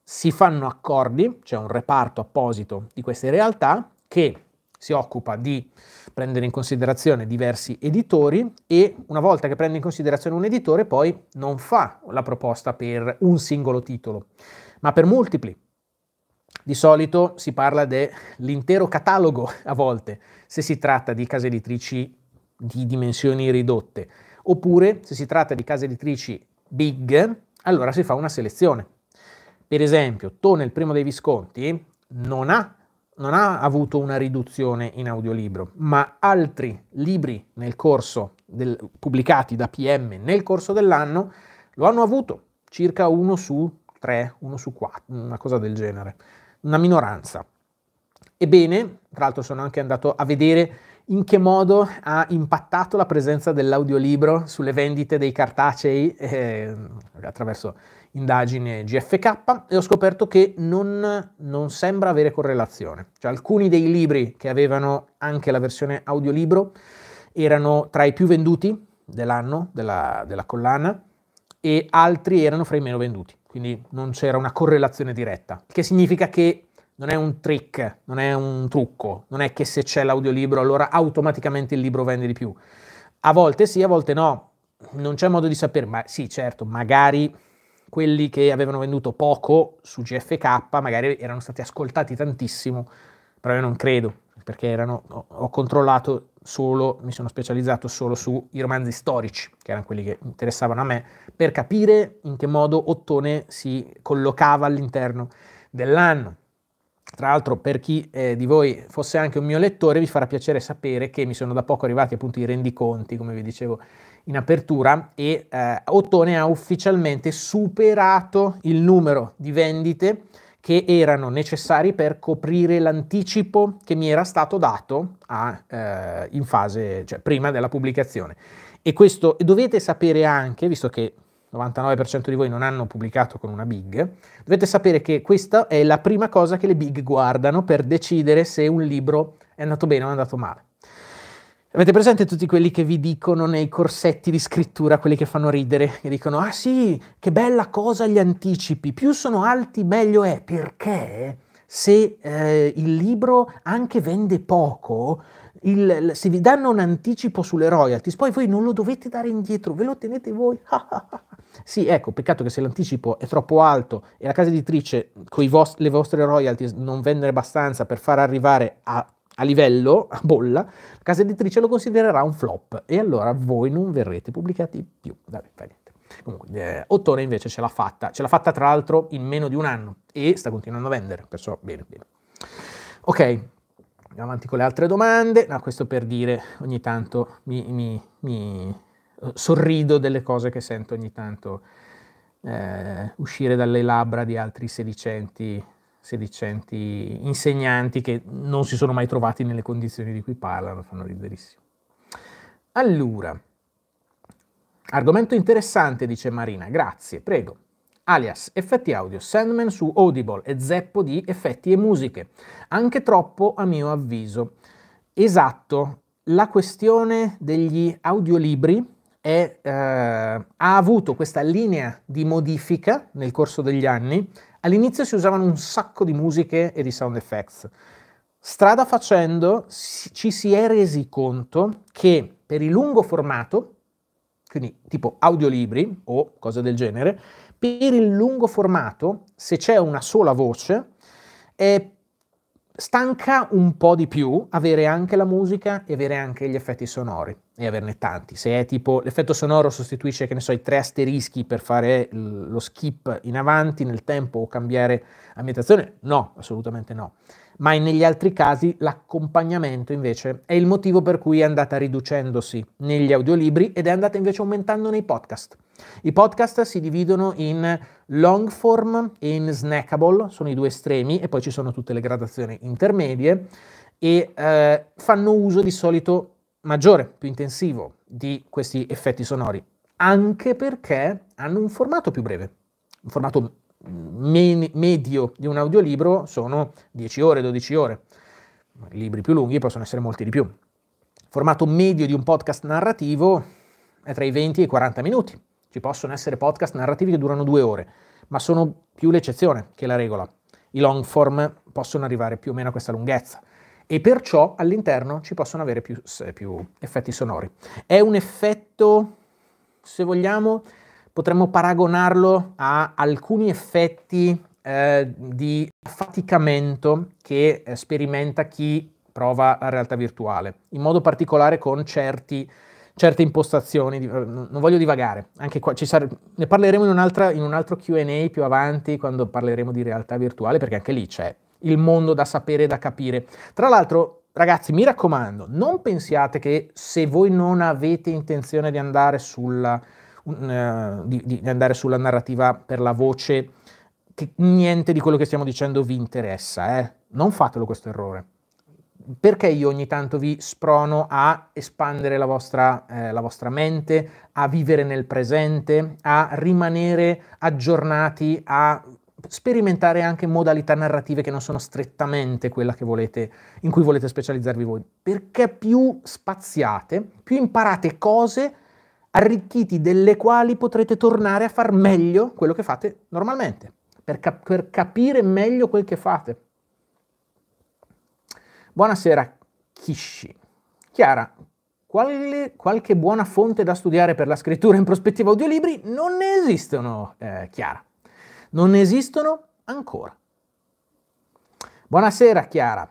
Si fanno accordi, c'è cioè un reparto apposito di queste realtà che si occupa di prendere in considerazione diversi editori e una volta che prende in considerazione un editore poi non fa la proposta per un singolo titolo, ma per multipli. Di solito si parla dell'intero catalogo a volte, se si tratta di case editrici di dimensioni ridotte, oppure se si tratta di case editrici big, allora si fa una selezione. Per esempio, Tone, il primo dei Visconti, non ha non ha avuto una riduzione in audiolibro, ma altri libri nel corso del, pubblicati da PM nel corso dell'anno lo hanno avuto, circa uno su tre, uno su quattro, una cosa del genere, una minoranza. Ebbene, tra l'altro sono anche andato a vedere in che modo ha impattato la presenza dell'audiolibro sulle vendite dei cartacei eh, attraverso indagine GFK e ho scoperto che non, non sembra avere correlazione. Cioè, alcuni dei libri che avevano anche la versione audiolibro erano tra i più venduti dell'anno, della, della collana, e altri erano fra i meno venduti, quindi non c'era una correlazione diretta, che significa che non è un trick, non è un trucco, non è che se c'è l'audiolibro allora automaticamente il libro vende di più. A volte sì, a volte no, non c'è modo di sapere, ma sì certo, magari quelli che avevano venduto poco su GFK magari erano stati ascoltati tantissimo, però io non credo, perché erano, ho controllato solo, mi sono specializzato solo sui romanzi storici, che erano quelli che interessavano a me, per capire in che modo Ottone si collocava all'interno dell'anno. Tra l'altro, per chi eh, di voi fosse anche un mio lettore, vi farà piacere sapere che mi sono da poco arrivati appunto i rendiconti, come vi dicevo in apertura e eh, Ottone ha ufficialmente superato il numero di vendite che erano necessari per coprire l'anticipo che mi era stato dato a, eh, in fase, cioè prima della pubblicazione. E questo dovete sapere anche, visto che il 99% di voi non hanno pubblicato con una big, dovete sapere che questa è la prima cosa che le big guardano per decidere se un libro è andato bene o è andato male. Avete presente tutti quelli che vi dicono nei corsetti di scrittura, quelli che fanno ridere, che dicono ah sì, che bella cosa gli anticipi, più sono alti meglio è, perché se eh, il libro anche vende poco, il, se vi danno un anticipo sulle royalties, poi voi non lo dovete dare indietro, ve lo tenete voi. sì, ecco, peccato che se l'anticipo è troppo alto e la casa editrice con vost- le vostre royalties non vende abbastanza per far arrivare a a livello, a bolla, la casa editrice lo considererà un flop e allora voi non verrete pubblicati più. Vabbè, fa niente. Comunque, eh, Ottone invece ce l'ha fatta, ce l'ha fatta tra l'altro in meno di un anno e sta continuando a vendere, perciò bene, bene. Ok, andiamo avanti con le altre domande, no, questo per dire ogni tanto mi, mi, mi eh, sorrido delle cose che sento ogni tanto eh, uscire dalle labbra di altri sedicenti sedicenti insegnanti che non si sono mai trovati nelle condizioni di cui parlano, fanno riderissimo. Allora, argomento interessante, dice Marina, grazie, prego. Alias, effetti audio, Sandman su Audible e zeppo di effetti e musiche. Anche troppo, a mio avviso. Esatto, la questione degli audiolibri è, eh, ha avuto questa linea di modifica nel corso degli anni All'inizio si usavano un sacco di musiche e di sound effects. Strada facendo ci si è resi conto che per il lungo formato, quindi tipo audiolibri o cose del genere, per il lungo formato, se c'è una sola voce, è stanca un po' di più avere anche la musica e avere anche gli effetti sonori e averne tanti. Se è tipo l'effetto sonoro sostituisce, che ne so, i tre asterischi per fare lo skip in avanti nel tempo o cambiare ambientazione, no, assolutamente no ma negli altri casi l'accompagnamento invece è il motivo per cui è andata riducendosi negli audiolibri ed è andata invece aumentando nei podcast. I podcast si dividono in long form e in snackable, sono i due estremi e poi ci sono tutte le gradazioni intermedie e eh, fanno uso di solito maggiore, più intensivo di questi effetti sonori, anche perché hanno un formato più breve, un formato medio di un audiolibro sono 10 ore, 12 ore. I libri più lunghi possono essere molti di più. Il formato medio di un podcast narrativo è tra i 20 e i 40 minuti. Ci possono essere podcast narrativi che durano due ore, ma sono più l'eccezione che la regola. I long form possono arrivare più o meno a questa lunghezza e perciò all'interno ci possono avere più, più effetti sonori. È un effetto, se vogliamo, potremmo paragonarlo a alcuni effetti eh, di affaticamento che eh, sperimenta chi prova la realtà virtuale, in modo particolare con certi, certe impostazioni, di, eh, non voglio divagare, anche qua ne parleremo in, in un altro QA più avanti quando parleremo di realtà virtuale, perché anche lì c'è il mondo da sapere e da capire. Tra l'altro ragazzi, mi raccomando, non pensiate che se voi non avete intenzione di andare sulla un, uh, di, di, andare sulla narrativa per la voce, che niente di quello che stiamo dicendo vi interessa. Eh? Non fatelo questo errore. Perché io ogni tanto vi sprono a espandere la vostra, eh, la vostra mente, a vivere nel presente, a rimanere aggiornati, a sperimentare anche modalità narrative che non sono strettamente quella volete, in cui volete specializzarvi voi, perché più spaziate, più imparate cose arricchiti delle quali potrete tornare a far meglio quello che fate normalmente, per, cap- per capire meglio quel che fate. Buonasera, Kishi. Chiara, quale, qualche buona fonte da studiare per la scrittura in prospettiva audiolibri? Non ne esistono, eh, Chiara. Non ne esistono ancora. Buonasera, Chiara.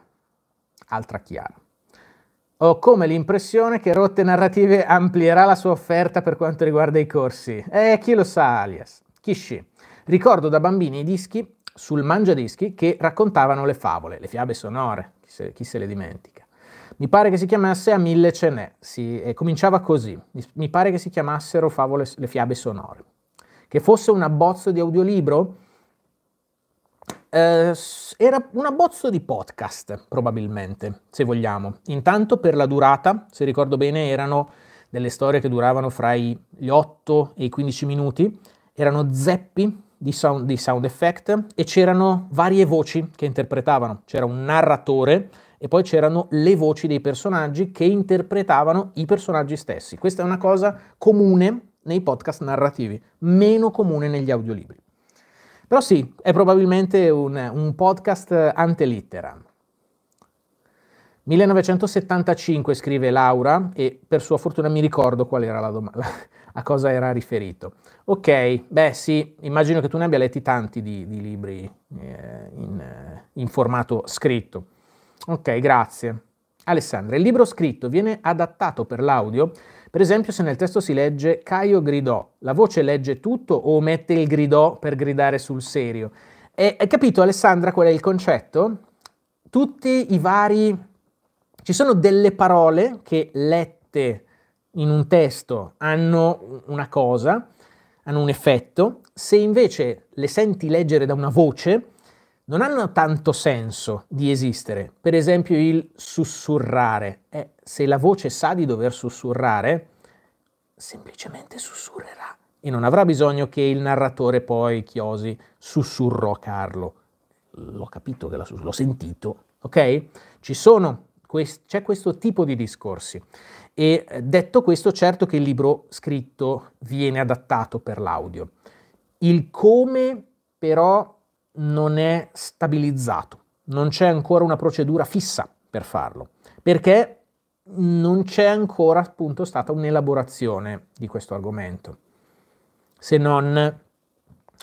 Altra Chiara ho come l'impressione che Rotte Narrative amplierà la sua offerta per quanto riguarda i corsi. Eh, chi lo sa, alias. Kishi. Ricordo da bambini i dischi sul mangiadischi che raccontavano le favole, le fiabe sonore, chi se, chi se le dimentica. Mi pare che si chiamasse A mille ce n'è, si, eh, cominciava così, mi, mi pare che si chiamassero favole, le fiabe sonore. Che fosse un abbozzo di audiolibro? Eh, era un abbozzo di podcast, probabilmente, se vogliamo. Intanto per la durata, se ricordo bene, erano delle storie che duravano fra gli 8 e i 15 minuti, erano zeppi di sound, di sound effect e c'erano varie voci che interpretavano. C'era un narratore e poi c'erano le voci dei personaggi che interpretavano i personaggi stessi. Questa è una cosa comune nei podcast narrativi, meno comune negli audiolibri. Però sì, è probabilmente un, un podcast antelitteram. 1975 scrive Laura e per sua fortuna mi ricordo qual era la domanda, a cosa era riferito. Ok, beh sì, immagino che tu ne abbia letti tanti di, di libri eh, in, eh, in formato scritto. Ok, grazie. Alessandra, il libro scritto viene adattato per l'audio per esempio se nel testo si legge Caio gridò, la voce legge tutto o mette il gridò per gridare sul serio? E, hai capito Alessandra qual è il concetto? Tutti i vari... Ci sono delle parole che lette in un testo hanno una cosa, hanno un effetto, se invece le senti leggere da una voce, non hanno tanto senso di esistere. Per esempio il sussurrare. Eh, se la voce sa di dover sussurrare, semplicemente sussurrerà e non avrà bisogno che il narratore poi chiosi sussurrò Carlo. L'ho capito, che l'ho sentito, ok? Ci sono, c'è questo tipo di discorsi. E eh, detto questo, certo che il libro scritto viene adattato per l'audio. Il come però non è stabilizzato, non c'è ancora una procedura fissa per farlo, perché non c'è ancora appunto stata un'elaborazione di questo argomento, se non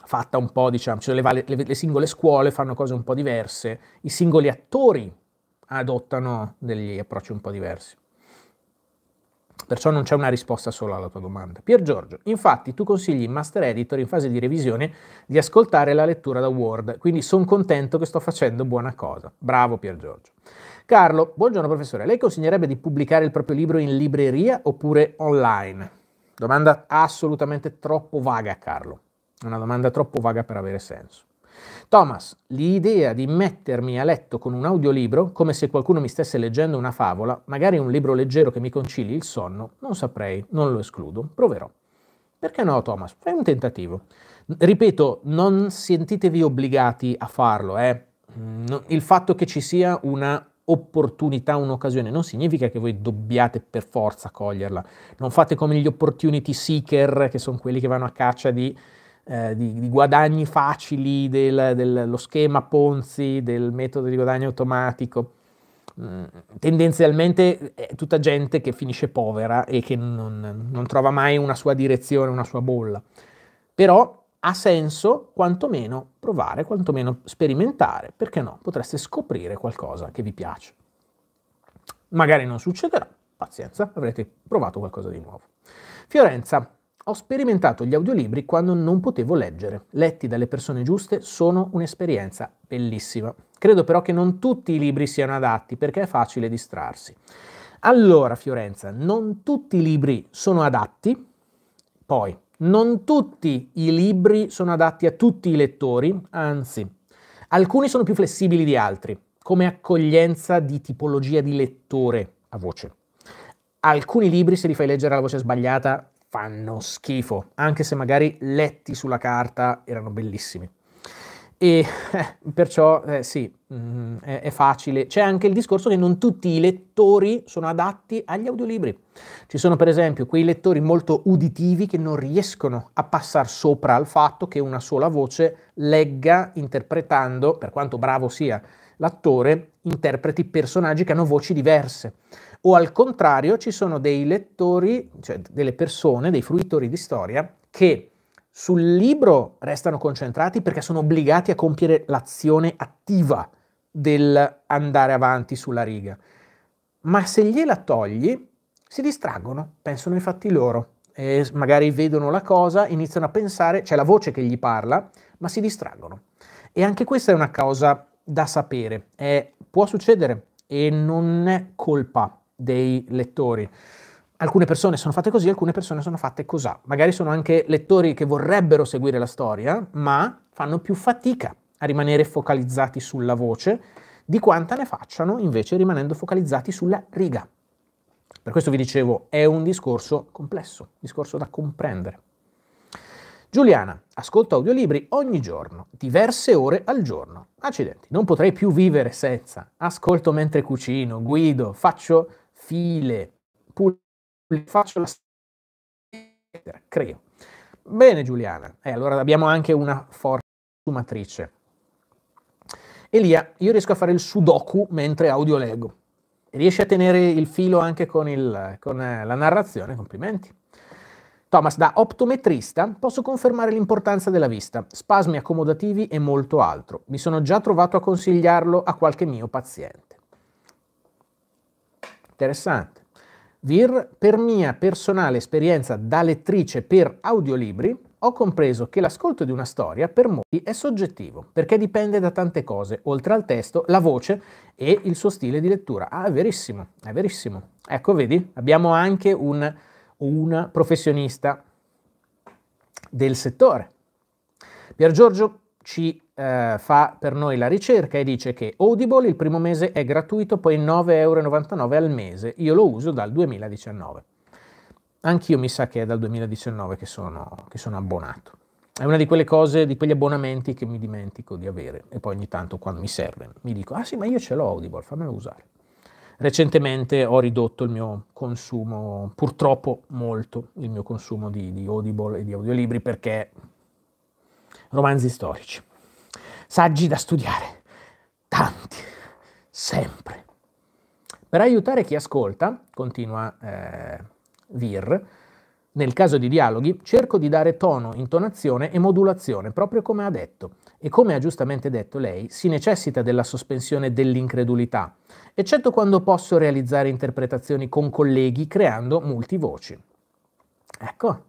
fatta un po', diciamo, cioè le, le, le singole scuole fanno cose un po' diverse, i singoli attori adottano degli approcci un po' diversi. Perciò non c'è una risposta sola alla tua domanda. Pier Giorgio, infatti tu consigli in Master Editor in fase di revisione di ascoltare la lettura da Word, quindi sono contento che sto facendo buona cosa. Bravo Pier Giorgio. Carlo, buongiorno professore, lei consiglierebbe di pubblicare il proprio libro in libreria oppure online? Domanda assolutamente troppo vaga, Carlo. Una domanda troppo vaga per avere senso. Thomas, l'idea di mettermi a letto con un audiolibro, come se qualcuno mi stesse leggendo una favola, magari un libro leggero che mi concili il sonno, non saprei, non lo escludo, proverò. Perché no, Thomas? Fai un tentativo. Ripeto, non sentitevi obbligati a farlo, eh. Mm, il fatto che ci sia una opportunità, un'occasione, non significa che voi dobbiate per forza coglierla. Non fate come gli opportunity seeker, che sono quelli che vanno a caccia di eh, di, di, guadagni facili del, dello schema Ponzi, del metodo di guadagno automatico. Mm, tendenzialmente eh, è tutta gente che finisce povera e che non, non trova mai una sua direzione, una sua bolla. Però ha senso quantomeno provare, quantomeno sperimentare, perché no? Potreste scoprire qualcosa che vi piace. Magari non succederà, pazienza, avrete provato qualcosa di nuovo. Fiorenza, ho sperimentato gli audiolibri quando non potevo leggere. Letti dalle persone giuste sono un'esperienza bellissima. Credo però che non tutti i libri siano adatti perché è facile distrarsi. Allora, Fiorenza, non tutti i libri sono adatti. Poi, non tutti i libri sono adatti a tutti i lettori, anzi, alcuni sono più flessibili di altri, come accoglienza di tipologia di lettore a voce. Alcuni libri, se li fai leggere alla voce sbagliata, fanno schifo, anche se magari letti sulla carta erano bellissimi. E eh, perciò eh, sì, mh, mm, è, è, facile. C'è anche il discorso che non tutti i lettori sono adatti agli audiolibri. Ci sono per esempio quei lettori molto uditivi che non riescono a passare sopra al fatto che una sola voce legga interpretando, per quanto bravo sia l'attore, interpreti personaggi che hanno voci diverse o al contrario ci sono dei lettori, cioè delle persone, dei fruitori di storia che sul libro restano concentrati perché sono obbligati a compiere l'azione attiva dell'andare avanti sulla riga. Ma se gliela togli, si distraggono, pensano ai fatti loro, e magari vedono la cosa, iniziano a pensare, c'è la voce che gli parla, ma si distraggono. E anche questa è una cosa da sapere, è, può succedere e non è colpa dei lettori. Alcune persone sono fatte così, alcune persone sono fatte così. Magari sono anche lettori che vorrebbero seguire la storia, ma fanno più fatica a rimanere focalizzati sulla voce di quanta ne facciano invece rimanendo focalizzati sulla riga. Per questo vi dicevo, è un discorso complesso, un discorso da comprendere. Giuliana, ascolto audiolibri ogni giorno, diverse ore al giorno. Accidenti, non potrei più vivere senza. Ascolto mentre cucino, guido, faccio file, faccio la stessa, creo. Bene Giuliana, eh, allora abbiamo anche una forza matrice. Elia, io riesco a fare il sudoku mentre audio leggo. Riesci a tenere il filo anche con, il, con eh, la narrazione, complimenti. Thomas, da optometrista posso confermare l'importanza della vista, spasmi accomodativi e molto altro. Mi sono già trovato a consigliarlo a qualche mio paziente. Interessante. Vir, per mia personale esperienza da lettrice per audiolibri, ho compreso che l'ascolto di una storia per molti è soggettivo, perché dipende da tante cose, oltre al testo, la voce e il suo stile di lettura. Ah, è verissimo, è verissimo. Ecco, vedi, abbiamo anche un, un professionista del settore. Pier Giorgio ci eh, fa per noi la ricerca e dice che Audible il primo mese è gratuito, poi 9,99 euro al mese. Io lo uso dal 2019. Anch'io mi sa che è dal 2019 che sono, che sono abbonato. È una di quelle cose, di quegli abbonamenti che mi dimentico di avere e poi ogni tanto quando mi serve mi dico, ah sì, ma io ce l'ho Audible, fammelo usare. Recentemente ho ridotto il mio consumo, purtroppo molto, il mio consumo di, di Audible e di audiolibri perché romanzi storici, saggi da studiare, tanti, sempre. Per aiutare chi ascolta, continua eh, Vir, nel caso di dialoghi, cerco di dare tono, intonazione e modulazione, proprio come ha detto. E come ha giustamente detto lei, si necessita della sospensione dell'incredulità, eccetto quando posso realizzare interpretazioni con colleghi creando multivoci. Ecco,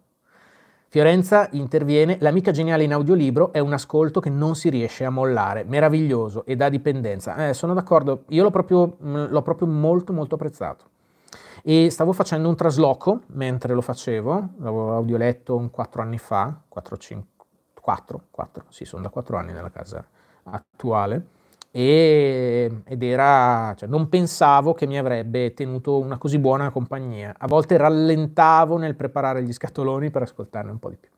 Fiorenza interviene, l'amica geniale in audiolibro è un ascolto che non si riesce a mollare, meraviglioso e da dipendenza. Eh, sono d'accordo, io l'ho proprio, mm, l'ho proprio molto molto apprezzato. E stavo facendo un trasloco mentre lo facevo, l'avevo audioletto un 4 anni fa, 4, 5, 4, 4, sì sono da 4 anni nella casa attuale, e, ed era, cioè, non pensavo che mi avrebbe tenuto una così buona compagnia. A volte rallentavo nel preparare gli scatoloni per ascoltarne un po' di più.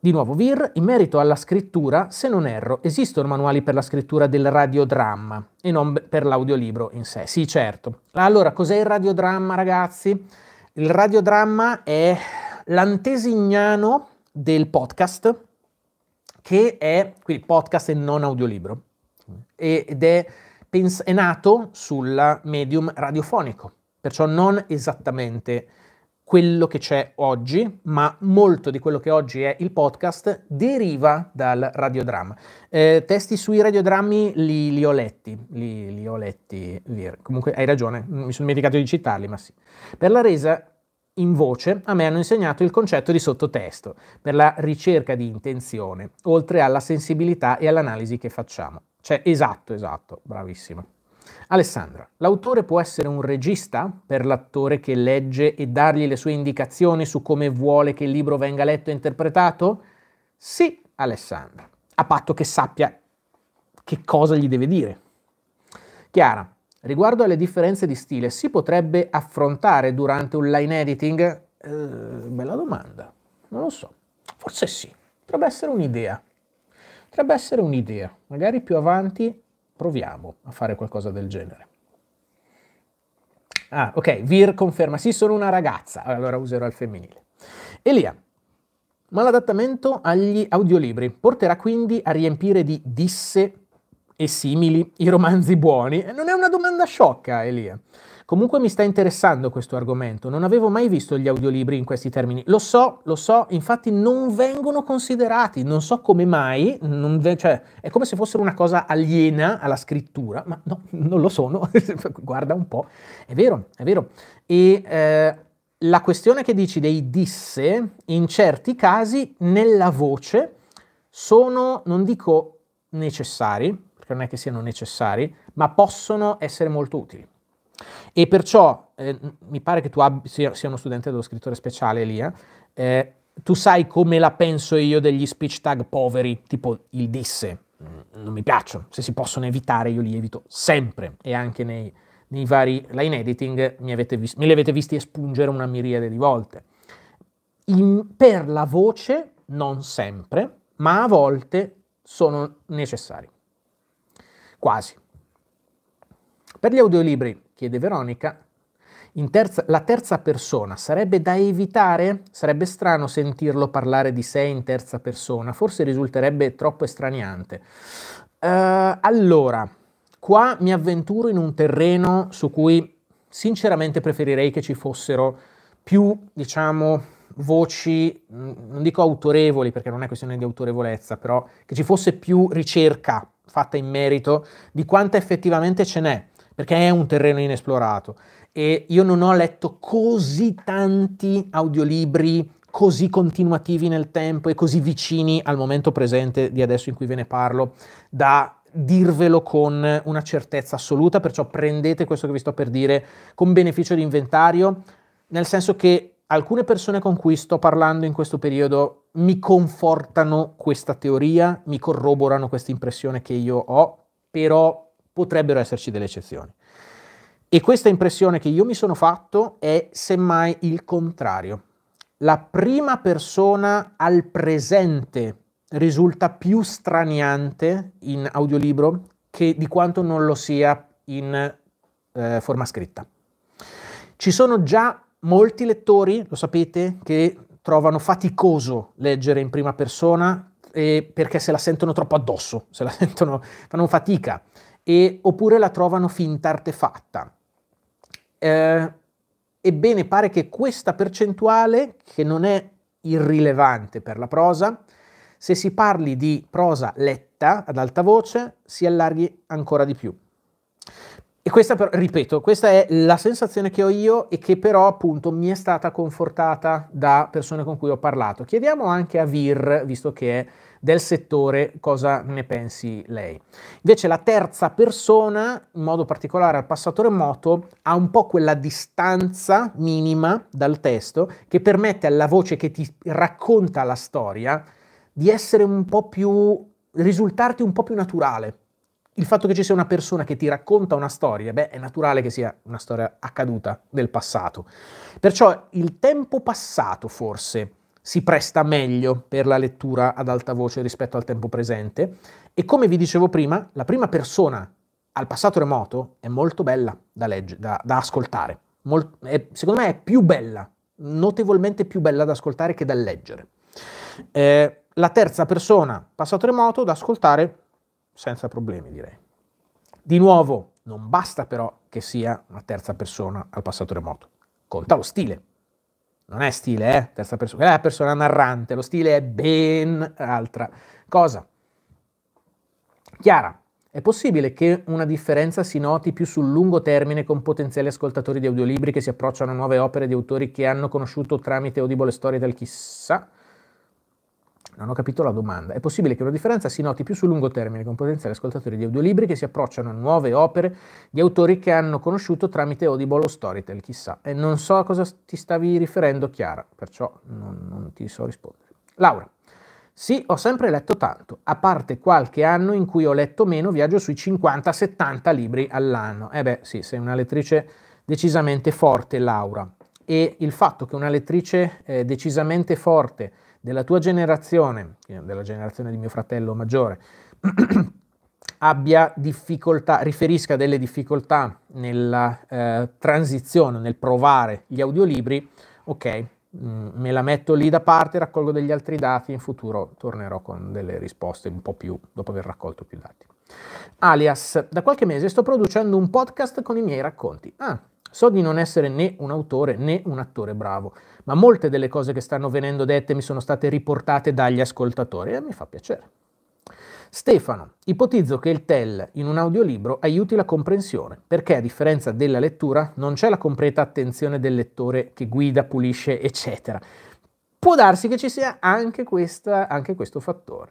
Di nuovo, Vir, in merito alla scrittura, se non erro, esistono manuali per la scrittura del radiodramma e non per l'audiolibro in sé. Sì, certo. Allora, cos'è il radiodramma, ragazzi? Il radiodramma è l'antesignano del podcast che è, quindi podcast e non audiolibro, ed è, pens- è nato sul medium radiofonico, perciò non esattamente quello che c'è oggi, ma molto di quello che oggi è il podcast deriva dal radiodramma. Eh, testi sui radiodrammi li, li ho letti, li, li ho letti, li, comunque hai ragione, mi sono dimenticato di citarli, ma sì. Per la resa in voce a me hanno insegnato il concetto di sottotesto per la ricerca di intenzione, oltre alla sensibilità e all'analisi che facciamo. Cioè, esatto, esatto, bravissima. Alessandra, l'autore può essere un regista per l'attore che legge e dargli le sue indicazioni su come vuole che il libro venga letto e interpretato? Sì, Alessandra, a patto che sappia che cosa gli deve dire. Chiara, Riguardo alle differenze di stile, si potrebbe affrontare durante un line editing? Eh, bella domanda, non lo so. Forse sì, potrebbe essere un'idea. Potrebbe essere un'idea, magari più avanti proviamo a fare qualcosa del genere. Ah, ok, Vir conferma, sì, sono una ragazza, allora userò il femminile. Elia, ma l'adattamento agli audiolibri porterà quindi a riempire di disse e simili i romanzi buoni? Eh, non è una domanda sciocca, Elia. Comunque mi sta interessando questo argomento, non avevo mai visto gli audiolibri in questi termini. Lo so, lo so, infatti non vengono considerati, non so come mai, ve- cioè, è come se fossero una cosa aliena alla scrittura, ma no, non lo sono, guarda un po', è vero, è vero. E eh, la questione che dici dei disse, in certi casi nella voce sono, non dico necessari, perché non è che siano necessari, ma possono essere molto utili. E perciò eh, mi pare che tu abbi, sia, sia, uno studente dello scrittore speciale, Elia, eh, tu sai come la penso io degli speech tag poveri, tipo il disse, mm, non mi piacciono, se si possono evitare io li evito sempre e anche nei, nei vari line editing mi, vis- me li avete visti espungere una miriade di volte. In, per la voce non sempre, ma a volte sono necessari. Quasi. Per gli audiolibri, chiede Veronica, terza, la terza persona sarebbe da evitare? Sarebbe strano sentirlo parlare di sé in terza persona, forse risulterebbe troppo estraniante. Uh, allora, qua mi avventuro in un terreno su cui sinceramente preferirei che ci fossero più, diciamo, voci, mm, non dico autorevoli perché non è questione di autorevolezza, però che ci fosse più ricerca fatta in merito di quanta effettivamente ce n'è, perché è un terreno inesplorato. E io non ho letto così tanti audiolibri così continuativi nel tempo e così vicini al momento presente di adesso in cui ve ne parlo, da dirvelo con una certezza assoluta, perciò prendete questo che vi sto per dire con beneficio di inventario, nel senso che alcune persone con cui sto parlando in questo periodo mi confortano questa teoria, mi corroborano questa impressione che io ho, però potrebbero esserci delle eccezioni. E questa impressione che io mi sono fatto è semmai il contrario. La prima persona al presente risulta più straniante in audiolibro che di quanto non lo sia in eh, forma scritta. Ci sono già molti lettori, lo sapete, che trovano faticoso leggere in prima persona eh, perché se la sentono troppo addosso, se la sentono, fanno fatica, e, oppure la trovano finta artefatta. Eh, ebbene, pare che questa percentuale, che non è irrilevante per la prosa, se si parli di prosa letta ad alta voce, si allarghi ancora di più. E questa, però, ripeto, questa è la sensazione che ho io e che però appunto mi è stata confortata da persone con cui ho parlato. Chiediamo anche a Vir, visto che è del settore, cosa ne pensi lei. Invece la terza persona, in modo particolare al passatore moto, ha un po' quella distanza minima dal testo che permette alla voce che ti racconta la storia di essere un po' più, risultarti un po' più naturale il fatto che ci sia una persona che ti racconta una storia, beh, è naturale che sia una storia accaduta nel passato. Perciò il tempo passato forse si presta meglio per la lettura ad alta voce rispetto al tempo presente e come vi dicevo prima, la prima persona al passato remoto è molto bella da, leggere, da, da ascoltare. Mol, è, secondo me è più bella, notevolmente più bella da ascoltare che da leggere. Eh, la terza persona, passato remoto, da ascoltare senza problemi direi. Di nuovo, non basta però che sia una terza persona al passato remoto, conta lo stile. Non è stile, eh? Terza persona, è la persona narrante, lo stile è ben altra cosa. Chiara, è possibile che una differenza si noti più sul lungo termine con potenziali ascoltatori di audiolibri che si approcciano a nuove opere di autori che hanno conosciuto tramite Audible Story del chissà? Non ho capito la domanda. È possibile che una differenza si noti più sul lungo termine con potenziali ascoltatori di audiolibri che si approcciano a nuove opere di autori che hanno conosciuto tramite Audible o Storytel, chissà. E non so a cosa ti stavi riferendo, Chiara, perciò non, non ti so rispondere. Laura. Sì, ho sempre letto tanto, a parte qualche anno in cui ho letto meno, viaggio sui 50-70 libri all'anno. Eh beh, sì, sei una lettrice decisamente forte, Laura. E il fatto che una lettrice eh, decisamente forte della tua generazione, della generazione di mio fratello maggiore, abbia difficoltà, riferisca delle difficoltà nella eh, transizione, nel provare gli audiolibri, ok, mh, mm, me la metto lì da parte, raccolgo degli altri dati, in futuro tornerò con delle risposte un po' più, dopo aver raccolto più dati. Alias, da qualche mese sto producendo un podcast con i miei racconti. Ah, so di non essere né un autore né un attore bravo, ma molte delle cose che stanno venendo dette mi sono state riportate dagli ascoltatori e mi fa piacere. Stefano, ipotizzo che il tell in un audiolibro aiuti la comprensione, perché a differenza della lettura non c'è la completa attenzione del lettore che guida, pulisce, eccetera. Può darsi che ci sia anche, questa, anche questo fattore.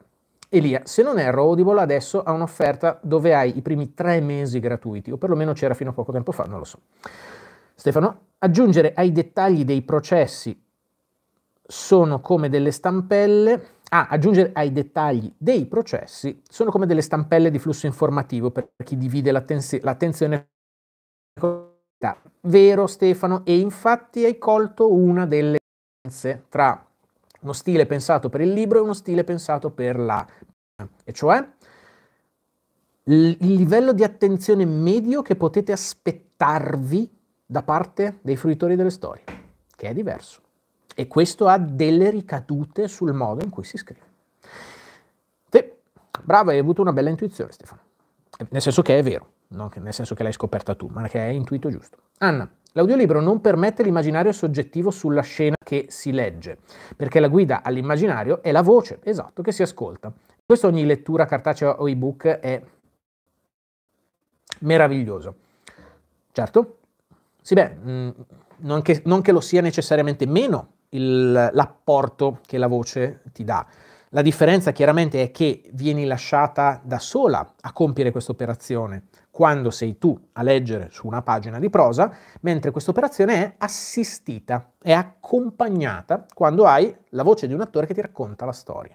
Elia, se non erro, Audible adesso ha un'offerta dove hai i primi tre mesi gratuiti, o perlomeno c'era fino a poco tempo fa, non lo so. Stefano, aggiungere ai dettagli dei processi sono come delle stampelle. Ah, aggiungere ai dettagli dei processi sono come delle stampelle di flusso informativo per chi divide l'attenzi- l'attenzione. Vero Stefano, e infatti hai colto una delle differenze tra uno stile pensato per il libro e uno stile pensato per la... e cioè il livello di attenzione medio che potete aspettarvi da parte dei fruitori delle storie, che è diverso. E questo ha delle ricadute sul modo in cui si scrive. Sì, brava, hai avuto una bella intuizione, Stefano. Eh, nel senso che è vero, non nel senso che l'hai scoperta tu, ma che è intuito giusto. Anna, l'audiolibro non permette l'immaginario soggettivo sulla scena che si legge, perché la guida all'immaginario è la voce, esatto, che si ascolta. Questo ogni lettura cartacea o ebook è meraviglioso. Certo, sì, beh, mm, non, che, non che lo sia necessariamente meno il, l'apporto che la voce ti dà. La differenza chiaramente è che vieni lasciata da sola a compiere questa operazione, quando sei tu a leggere su una pagina di prosa, mentre questa operazione è assistita, è accompagnata quando hai la voce di un attore che ti racconta la storia.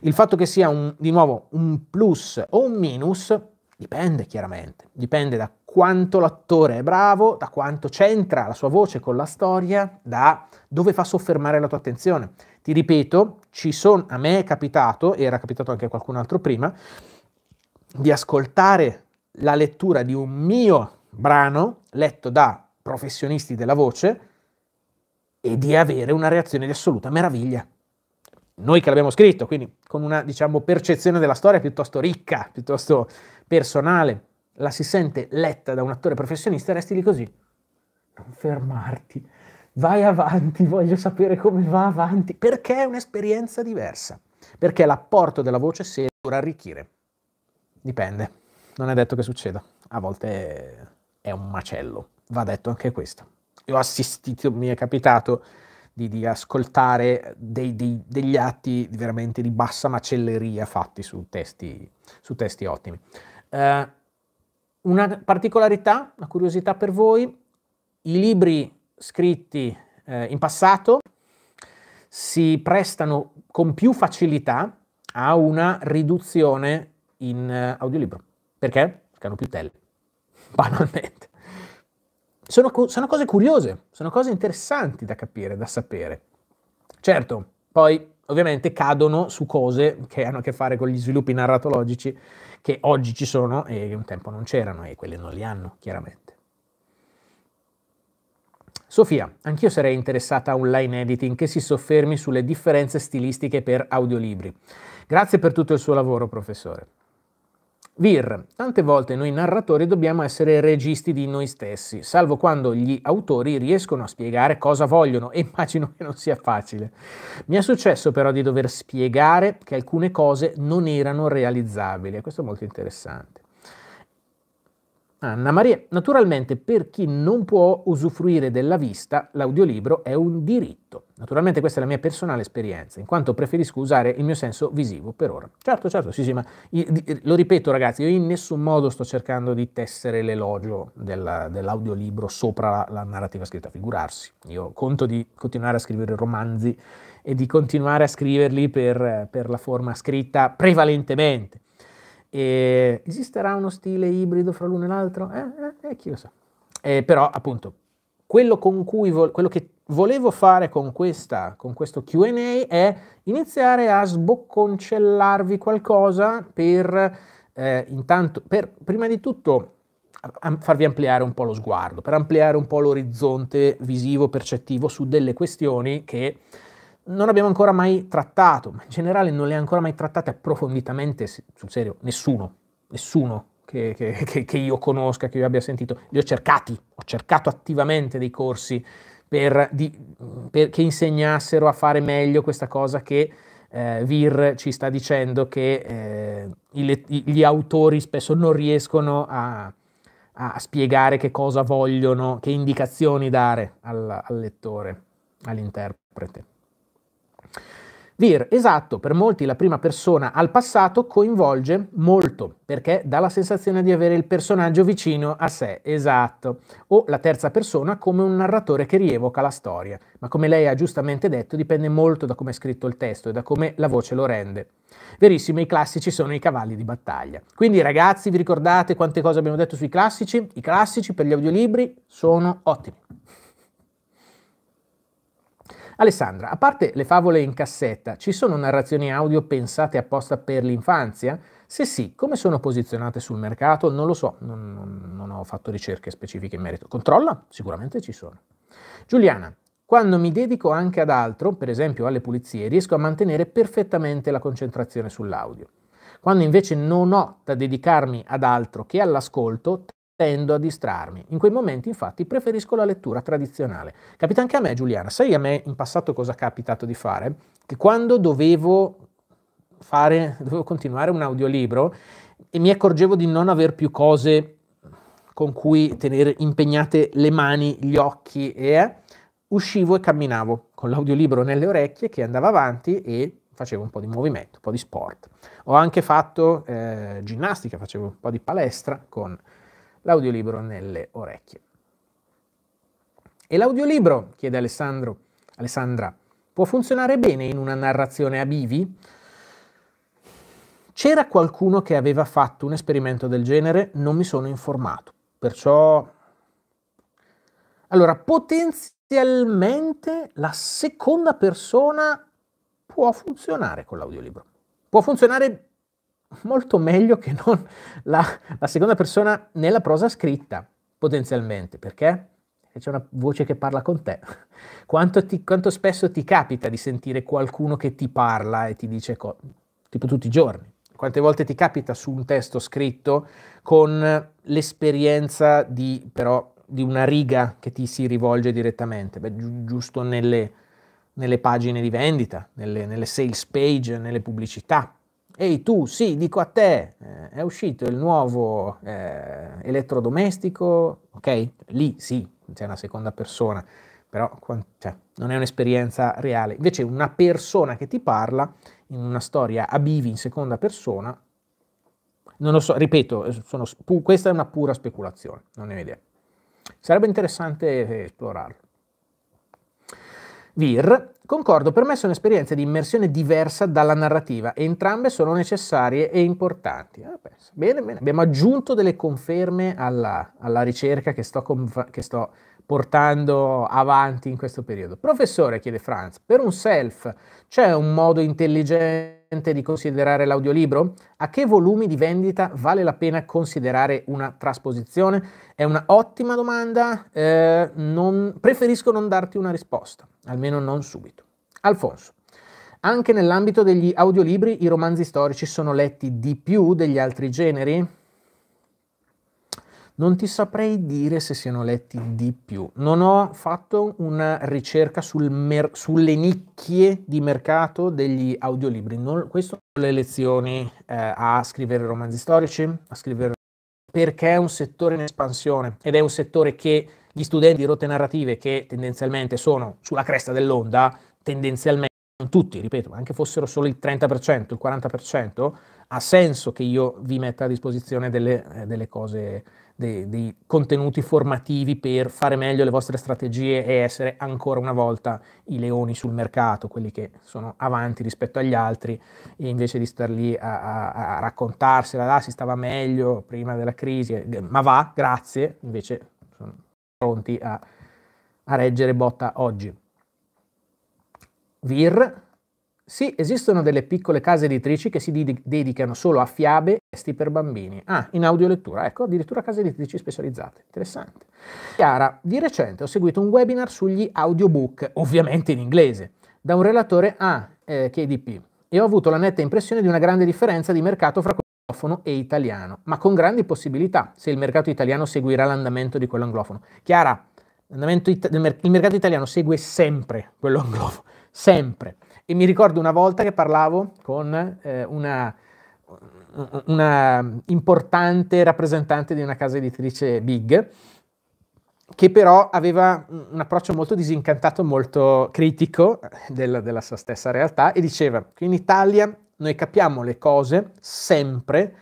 Il fatto che sia un, di nuovo un plus o un minus dipende chiaramente, dipende da quanto l'attore è bravo, da quanto c'entra la sua voce con la storia, da dove fa soffermare la tua attenzione. Ti ripeto, ci son, a me è capitato, e era capitato anche a qualcun altro prima, di ascoltare la lettura di un mio brano letto da professionisti della voce e di avere una reazione di assoluta meraviglia. Noi che l'abbiamo scritto, quindi con una diciamo, percezione della storia piuttosto ricca, piuttosto personale, la si sente letta da un attore professionista, resti lì così. Non fermarti, vai avanti, voglio sapere come va avanti, perché è un'esperienza diversa, perché l'apporto della voce seria dovrà arricchire. Dipende, non è detto che succeda, a volte è un macello, va detto anche questo. Io ho assistito, mi è capitato di, di ascoltare dei, dei, degli atti veramente di bassa macelleria fatti su testi, su testi ottimi. Uh, una particolarità, una curiosità per voi, i libri scritti eh, in passato si prestano con più facilità a una riduzione in eh, audiolibro. Perché? Perché hanno più tele, banalmente. Sono, sono, cose curiose, sono cose interessanti da capire, da sapere. Certo, poi ovviamente cadono su cose che hanno a che fare con gli sviluppi narratologici che oggi ci sono e un tempo non c'erano e quelle non li hanno, chiaramente. Sofia, anch'io sarei interessata a un line editing che si soffermi sulle differenze stilistiche per audiolibri. Grazie per tutto il suo lavoro, professore. Vir, tante volte noi narratori dobbiamo essere registi di noi stessi, salvo quando gli autori riescono a spiegare cosa vogliono e immagino che non sia facile. Mi è successo però di dover spiegare che alcune cose non erano realizzabili e questo è molto interessante. Anna Maria, naturalmente per chi non può usufruire della vista, l'audiolibro è un diritto. Naturalmente questa è la mia personale esperienza, in quanto preferisco usare il mio senso visivo per ora. Certo, certo, sì, sì, ma io, lo ripeto ragazzi, io in nessun modo sto cercando di tessere l'elogio della, dell'audiolibro sopra la, la narrativa scritta, figurarsi. Io conto di continuare a scrivere romanzi e di continuare a scriverli per, per la forma scritta prevalentemente e esisterà uno stile ibrido fra l'uno e l'altro? Eh, eh, eh chi lo sa. Eh, però appunto quello, vo- quello, che volevo fare con, questa, con questo QA è iniziare a sbocconcellarvi qualcosa per eh, intanto, per, prima di tutto farvi ampliare un po' lo sguardo, per ampliare un po' l'orizzonte visivo, percettivo su delle questioni che non abbiamo ancora mai trattato, ma in generale non le ha ancora mai trattate approfonditamente, sul serio, nessuno, nessuno che, che, che, io conosca, che io abbia sentito, li ho cercati, ho cercato attivamente dei corsi per, di, per che insegnassero a fare meglio questa cosa che eh, Vir ci sta dicendo che eh, i, gli autori spesso non riescono a, a, spiegare che cosa vogliono, che indicazioni dare al, al lettore, all'interprete. Vir, esatto, per molti la prima persona al passato coinvolge molto, perché dà la sensazione di avere il personaggio vicino a sé, esatto, o la terza persona come un narratore che rievoca la storia, ma come lei ha giustamente detto dipende molto da come è scritto il testo e da come la voce lo rende. Verissimo, i classici sono i cavalli di battaglia. Quindi ragazzi, vi ricordate quante cose abbiamo detto sui classici? I classici per gli audiolibri sono ottimi. Alessandra, a parte le favole in cassetta, ci sono narrazioni audio pensate apposta per l'infanzia? Se sì, come sono posizionate sul mercato? Non lo so, non, non, non ho fatto ricerche specifiche in merito. Controlla, sicuramente ci sono. Giuliana, quando mi dedico anche ad altro, per esempio alle pulizie, riesco a mantenere perfettamente la concentrazione sull'audio. Quando invece non ho da dedicarmi ad altro che all'ascolto, tendo a distrarmi. In quei momenti, infatti, preferisco la lettura tradizionale. Capita anche a me, Giuliana. Sai a me in passato cosa è capitato di fare? Che quando dovevo fare, dovevo continuare un audiolibro e mi accorgevo di non aver più cose con cui tenere impegnate le mani, gli occhi e eh, uscivo e camminavo con l'audiolibro nelle orecchie che andava avanti e facevo un po' di movimento, un po' di sport. Ho anche fatto eh, ginnastica, facevo un po' di palestra con l'audiolibro nelle orecchie. E l'audiolibro, chiede Alessandro, Alessandra, può funzionare bene in una narrazione a bivi? C'era qualcuno che aveva fatto un esperimento del genere, non mi sono informato, perciò... Allora, potenzialmente la seconda persona può funzionare con l'audiolibro. Può funzionare molto meglio che non la, la seconda persona nella prosa scritta, potenzialmente, perché c'è una voce che parla con te. Quanto, ti, quanto, spesso ti capita di sentire qualcuno che ti parla e ti dice co- tipo tutti i giorni? Quante volte ti capita su un testo scritto con l'esperienza di, però, di una riga che ti si rivolge direttamente? Beh, gi- giusto nelle, nelle, pagine di vendita, nelle, nelle sales page, nelle pubblicità. Ehi tu, sì, dico a te, eh, è uscito il nuovo eh, elettrodomestico, ok? Lì sì, c'è una seconda persona, però cioè, non è un'esperienza reale. Invece una persona che ti parla in una storia a bivi in seconda persona, non lo so, ripeto, eh, sono, questa è una pura speculazione, non ne ho idea. Sarebbe interessante eh, esplorarlo. Vir, Concordo, per me sono esperienze di immersione diversa dalla narrativa e entrambe sono necessarie e importanti. Ah, bene, bene. Abbiamo aggiunto delle conferme alla, alla ricerca che sto, che sto portando avanti in questo periodo. Professore, chiede Franz, per un self c'è un modo intelligente di considerare l'audiolibro? A che volumi di vendita vale la pena considerare una trasposizione? È una ottima domanda, eh, non, preferisco non darti una risposta, almeno non subito. Alfonso. Anche nell'ambito degli audiolibri i romanzi storici sono letti di più degli altri generi? Non ti saprei dire se siano letti di più. Non ho fatto una ricerca sul mer- sulle nicchie di mercato degli audiolibri. Non, questo le lezioni eh, a scrivere romanzi storici, a scrivere perché è un settore in espansione ed è un settore che gli studenti di rotte narrative che tendenzialmente sono sulla cresta dell'onda, tendenzialmente non tutti, ripeto, anche fossero solo il 30%, il 40%, ha senso che io vi metta a disposizione delle, eh, delle cose dei, dei, contenuti formativi per fare meglio le vostre strategie e essere ancora una volta i leoni sul mercato, quelli che sono avanti rispetto agli altri, e invece di star lì a, a, a raccontarsela, là ah, si stava meglio prima della crisi, ma va, grazie, invece sono pronti a, a reggere botta oggi. Vir, sì, esistono delle piccole case editrici che si did- dedicano solo a fiabe e testi per bambini. Ah, in audiolettura, ecco, addirittura case editrici specializzate. Interessante. Chiara, di recente ho seguito un webinar sugli audiobook, ovviamente in inglese, da un relatore a eh, KDP e ho avuto la netta impressione di una grande differenza di mercato fra anglofono e italiano, ma con grandi possibilità se il mercato italiano seguirà l'andamento di quello anglofono. Chiara, it- il mercato italiano segue sempre quello anglofono, sempre. E mi ricordo una volta che parlavo con eh, una, una importante rappresentante di una casa editrice big che però aveva un approccio molto disincantato, molto critico della, della sua stessa realtà e diceva che in Italia noi capiamo le cose sempre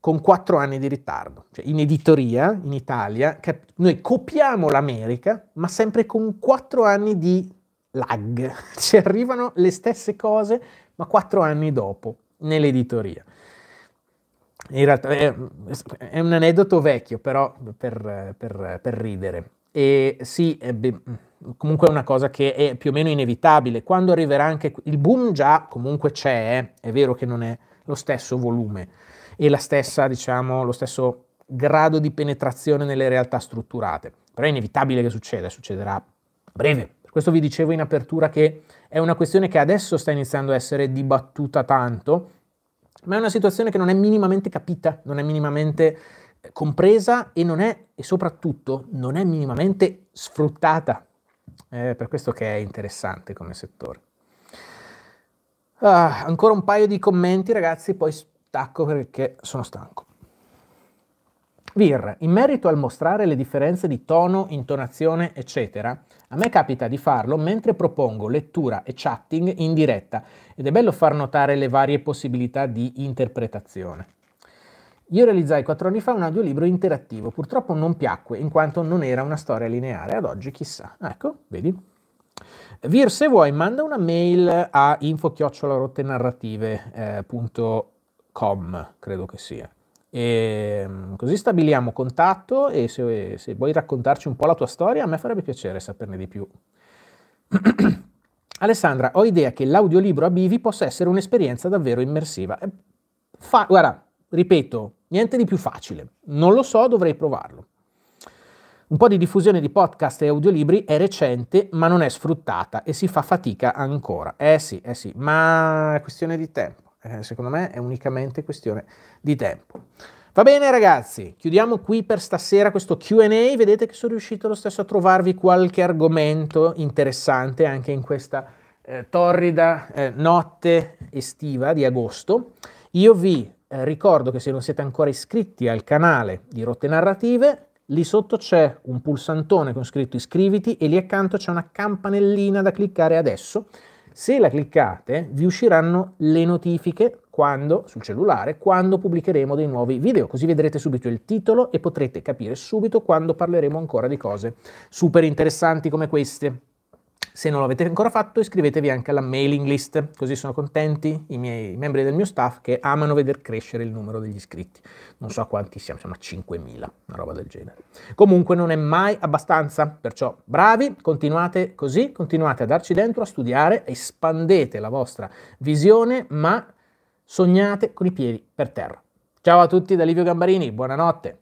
con quattro anni di ritardo. Cioè, in editoria, in Italia, cap- noi copiamo l'America, ma sempre con quattro anni di lag, ci arrivano le stesse cose ma quattro anni dopo nell'editoria. In realtà è, è un aneddoto vecchio, però per, per, per ridere. E sì, è be- comunque è una cosa che è più o meno inevitabile. Quando arriverà anche il boom già comunque c'è, eh. è vero che non è lo stesso volume e la stessa, diciamo, lo stesso grado di penetrazione nelle realtà strutturate, però è inevitabile che succeda, succederà a breve, questo vi dicevo in apertura che è una questione che adesso sta iniziando a essere dibattuta tanto, ma è una situazione che non è minimamente capita, non è minimamente eh, compresa e non è, e soprattutto, non è minimamente sfruttata. È eh, per questo che è interessante come settore. Ah, ancora un paio di commenti, ragazzi, poi stacco perché sono stanco. Vir, in merito al mostrare le differenze di tono, intonazione, eccetera, a me capita di farlo mentre propongo lettura e chatting in diretta ed è bello far notare le varie possibilità di interpretazione. Io realizzai quattro anni fa un audiolibro interattivo, purtroppo non piacque in quanto non era una storia lineare, ad oggi chissà. Ah, ecco, vedi? Vir, se vuoi, manda una mail a info-rottenarrative.com, eh, credo che sia. E ehm, così stabiliamo contatto e se, se, vuoi raccontarci un po' la tua storia, a me farebbe piacere saperne di più. Alessandra, ho idea che l'audiolibro a Bivi possa essere un'esperienza davvero immersiva. Eh, fa, guarda, ripeto, niente di più facile. Non lo so, dovrei provarlo. Un po' di diffusione di podcast e audiolibri è recente, ma non è sfruttata e si fa fatica ancora. Eh sì, eh sì, ma è questione di tempo. Eh, secondo me è unicamente questione di tempo. Va bene ragazzi, chiudiamo qui per stasera questo QA, vedete che sono riuscito lo stesso a trovarvi qualche argomento interessante anche in questa eh, torrida eh, notte estiva di agosto. Io vi eh, ricordo che se non siete ancora iscritti al canale di Rotte Narrative, lì sotto c'è un pulsantone con scritto iscriviti e lì accanto c'è una campanellina da cliccare adesso se la cliccate vi usciranno le notifiche quando, sul cellulare quando pubblicheremo dei nuovi video, così vedrete subito il titolo e potrete capire subito quando parleremo ancora di cose super interessanti come queste. Se non l'avete ancora fatto iscrivetevi anche alla mailing list, così sono contenti i miei i membri del mio staff che amano veder crescere il numero degli iscritti. Non so quanti siamo, siamo a 5.000, una roba del genere. Comunque non è mai abbastanza, perciò bravi, continuate così, continuate a darci dentro, a studiare, espandete la vostra visione, ma sognate con i piedi per terra. Ciao a tutti da Livio Gambarini, buonanotte.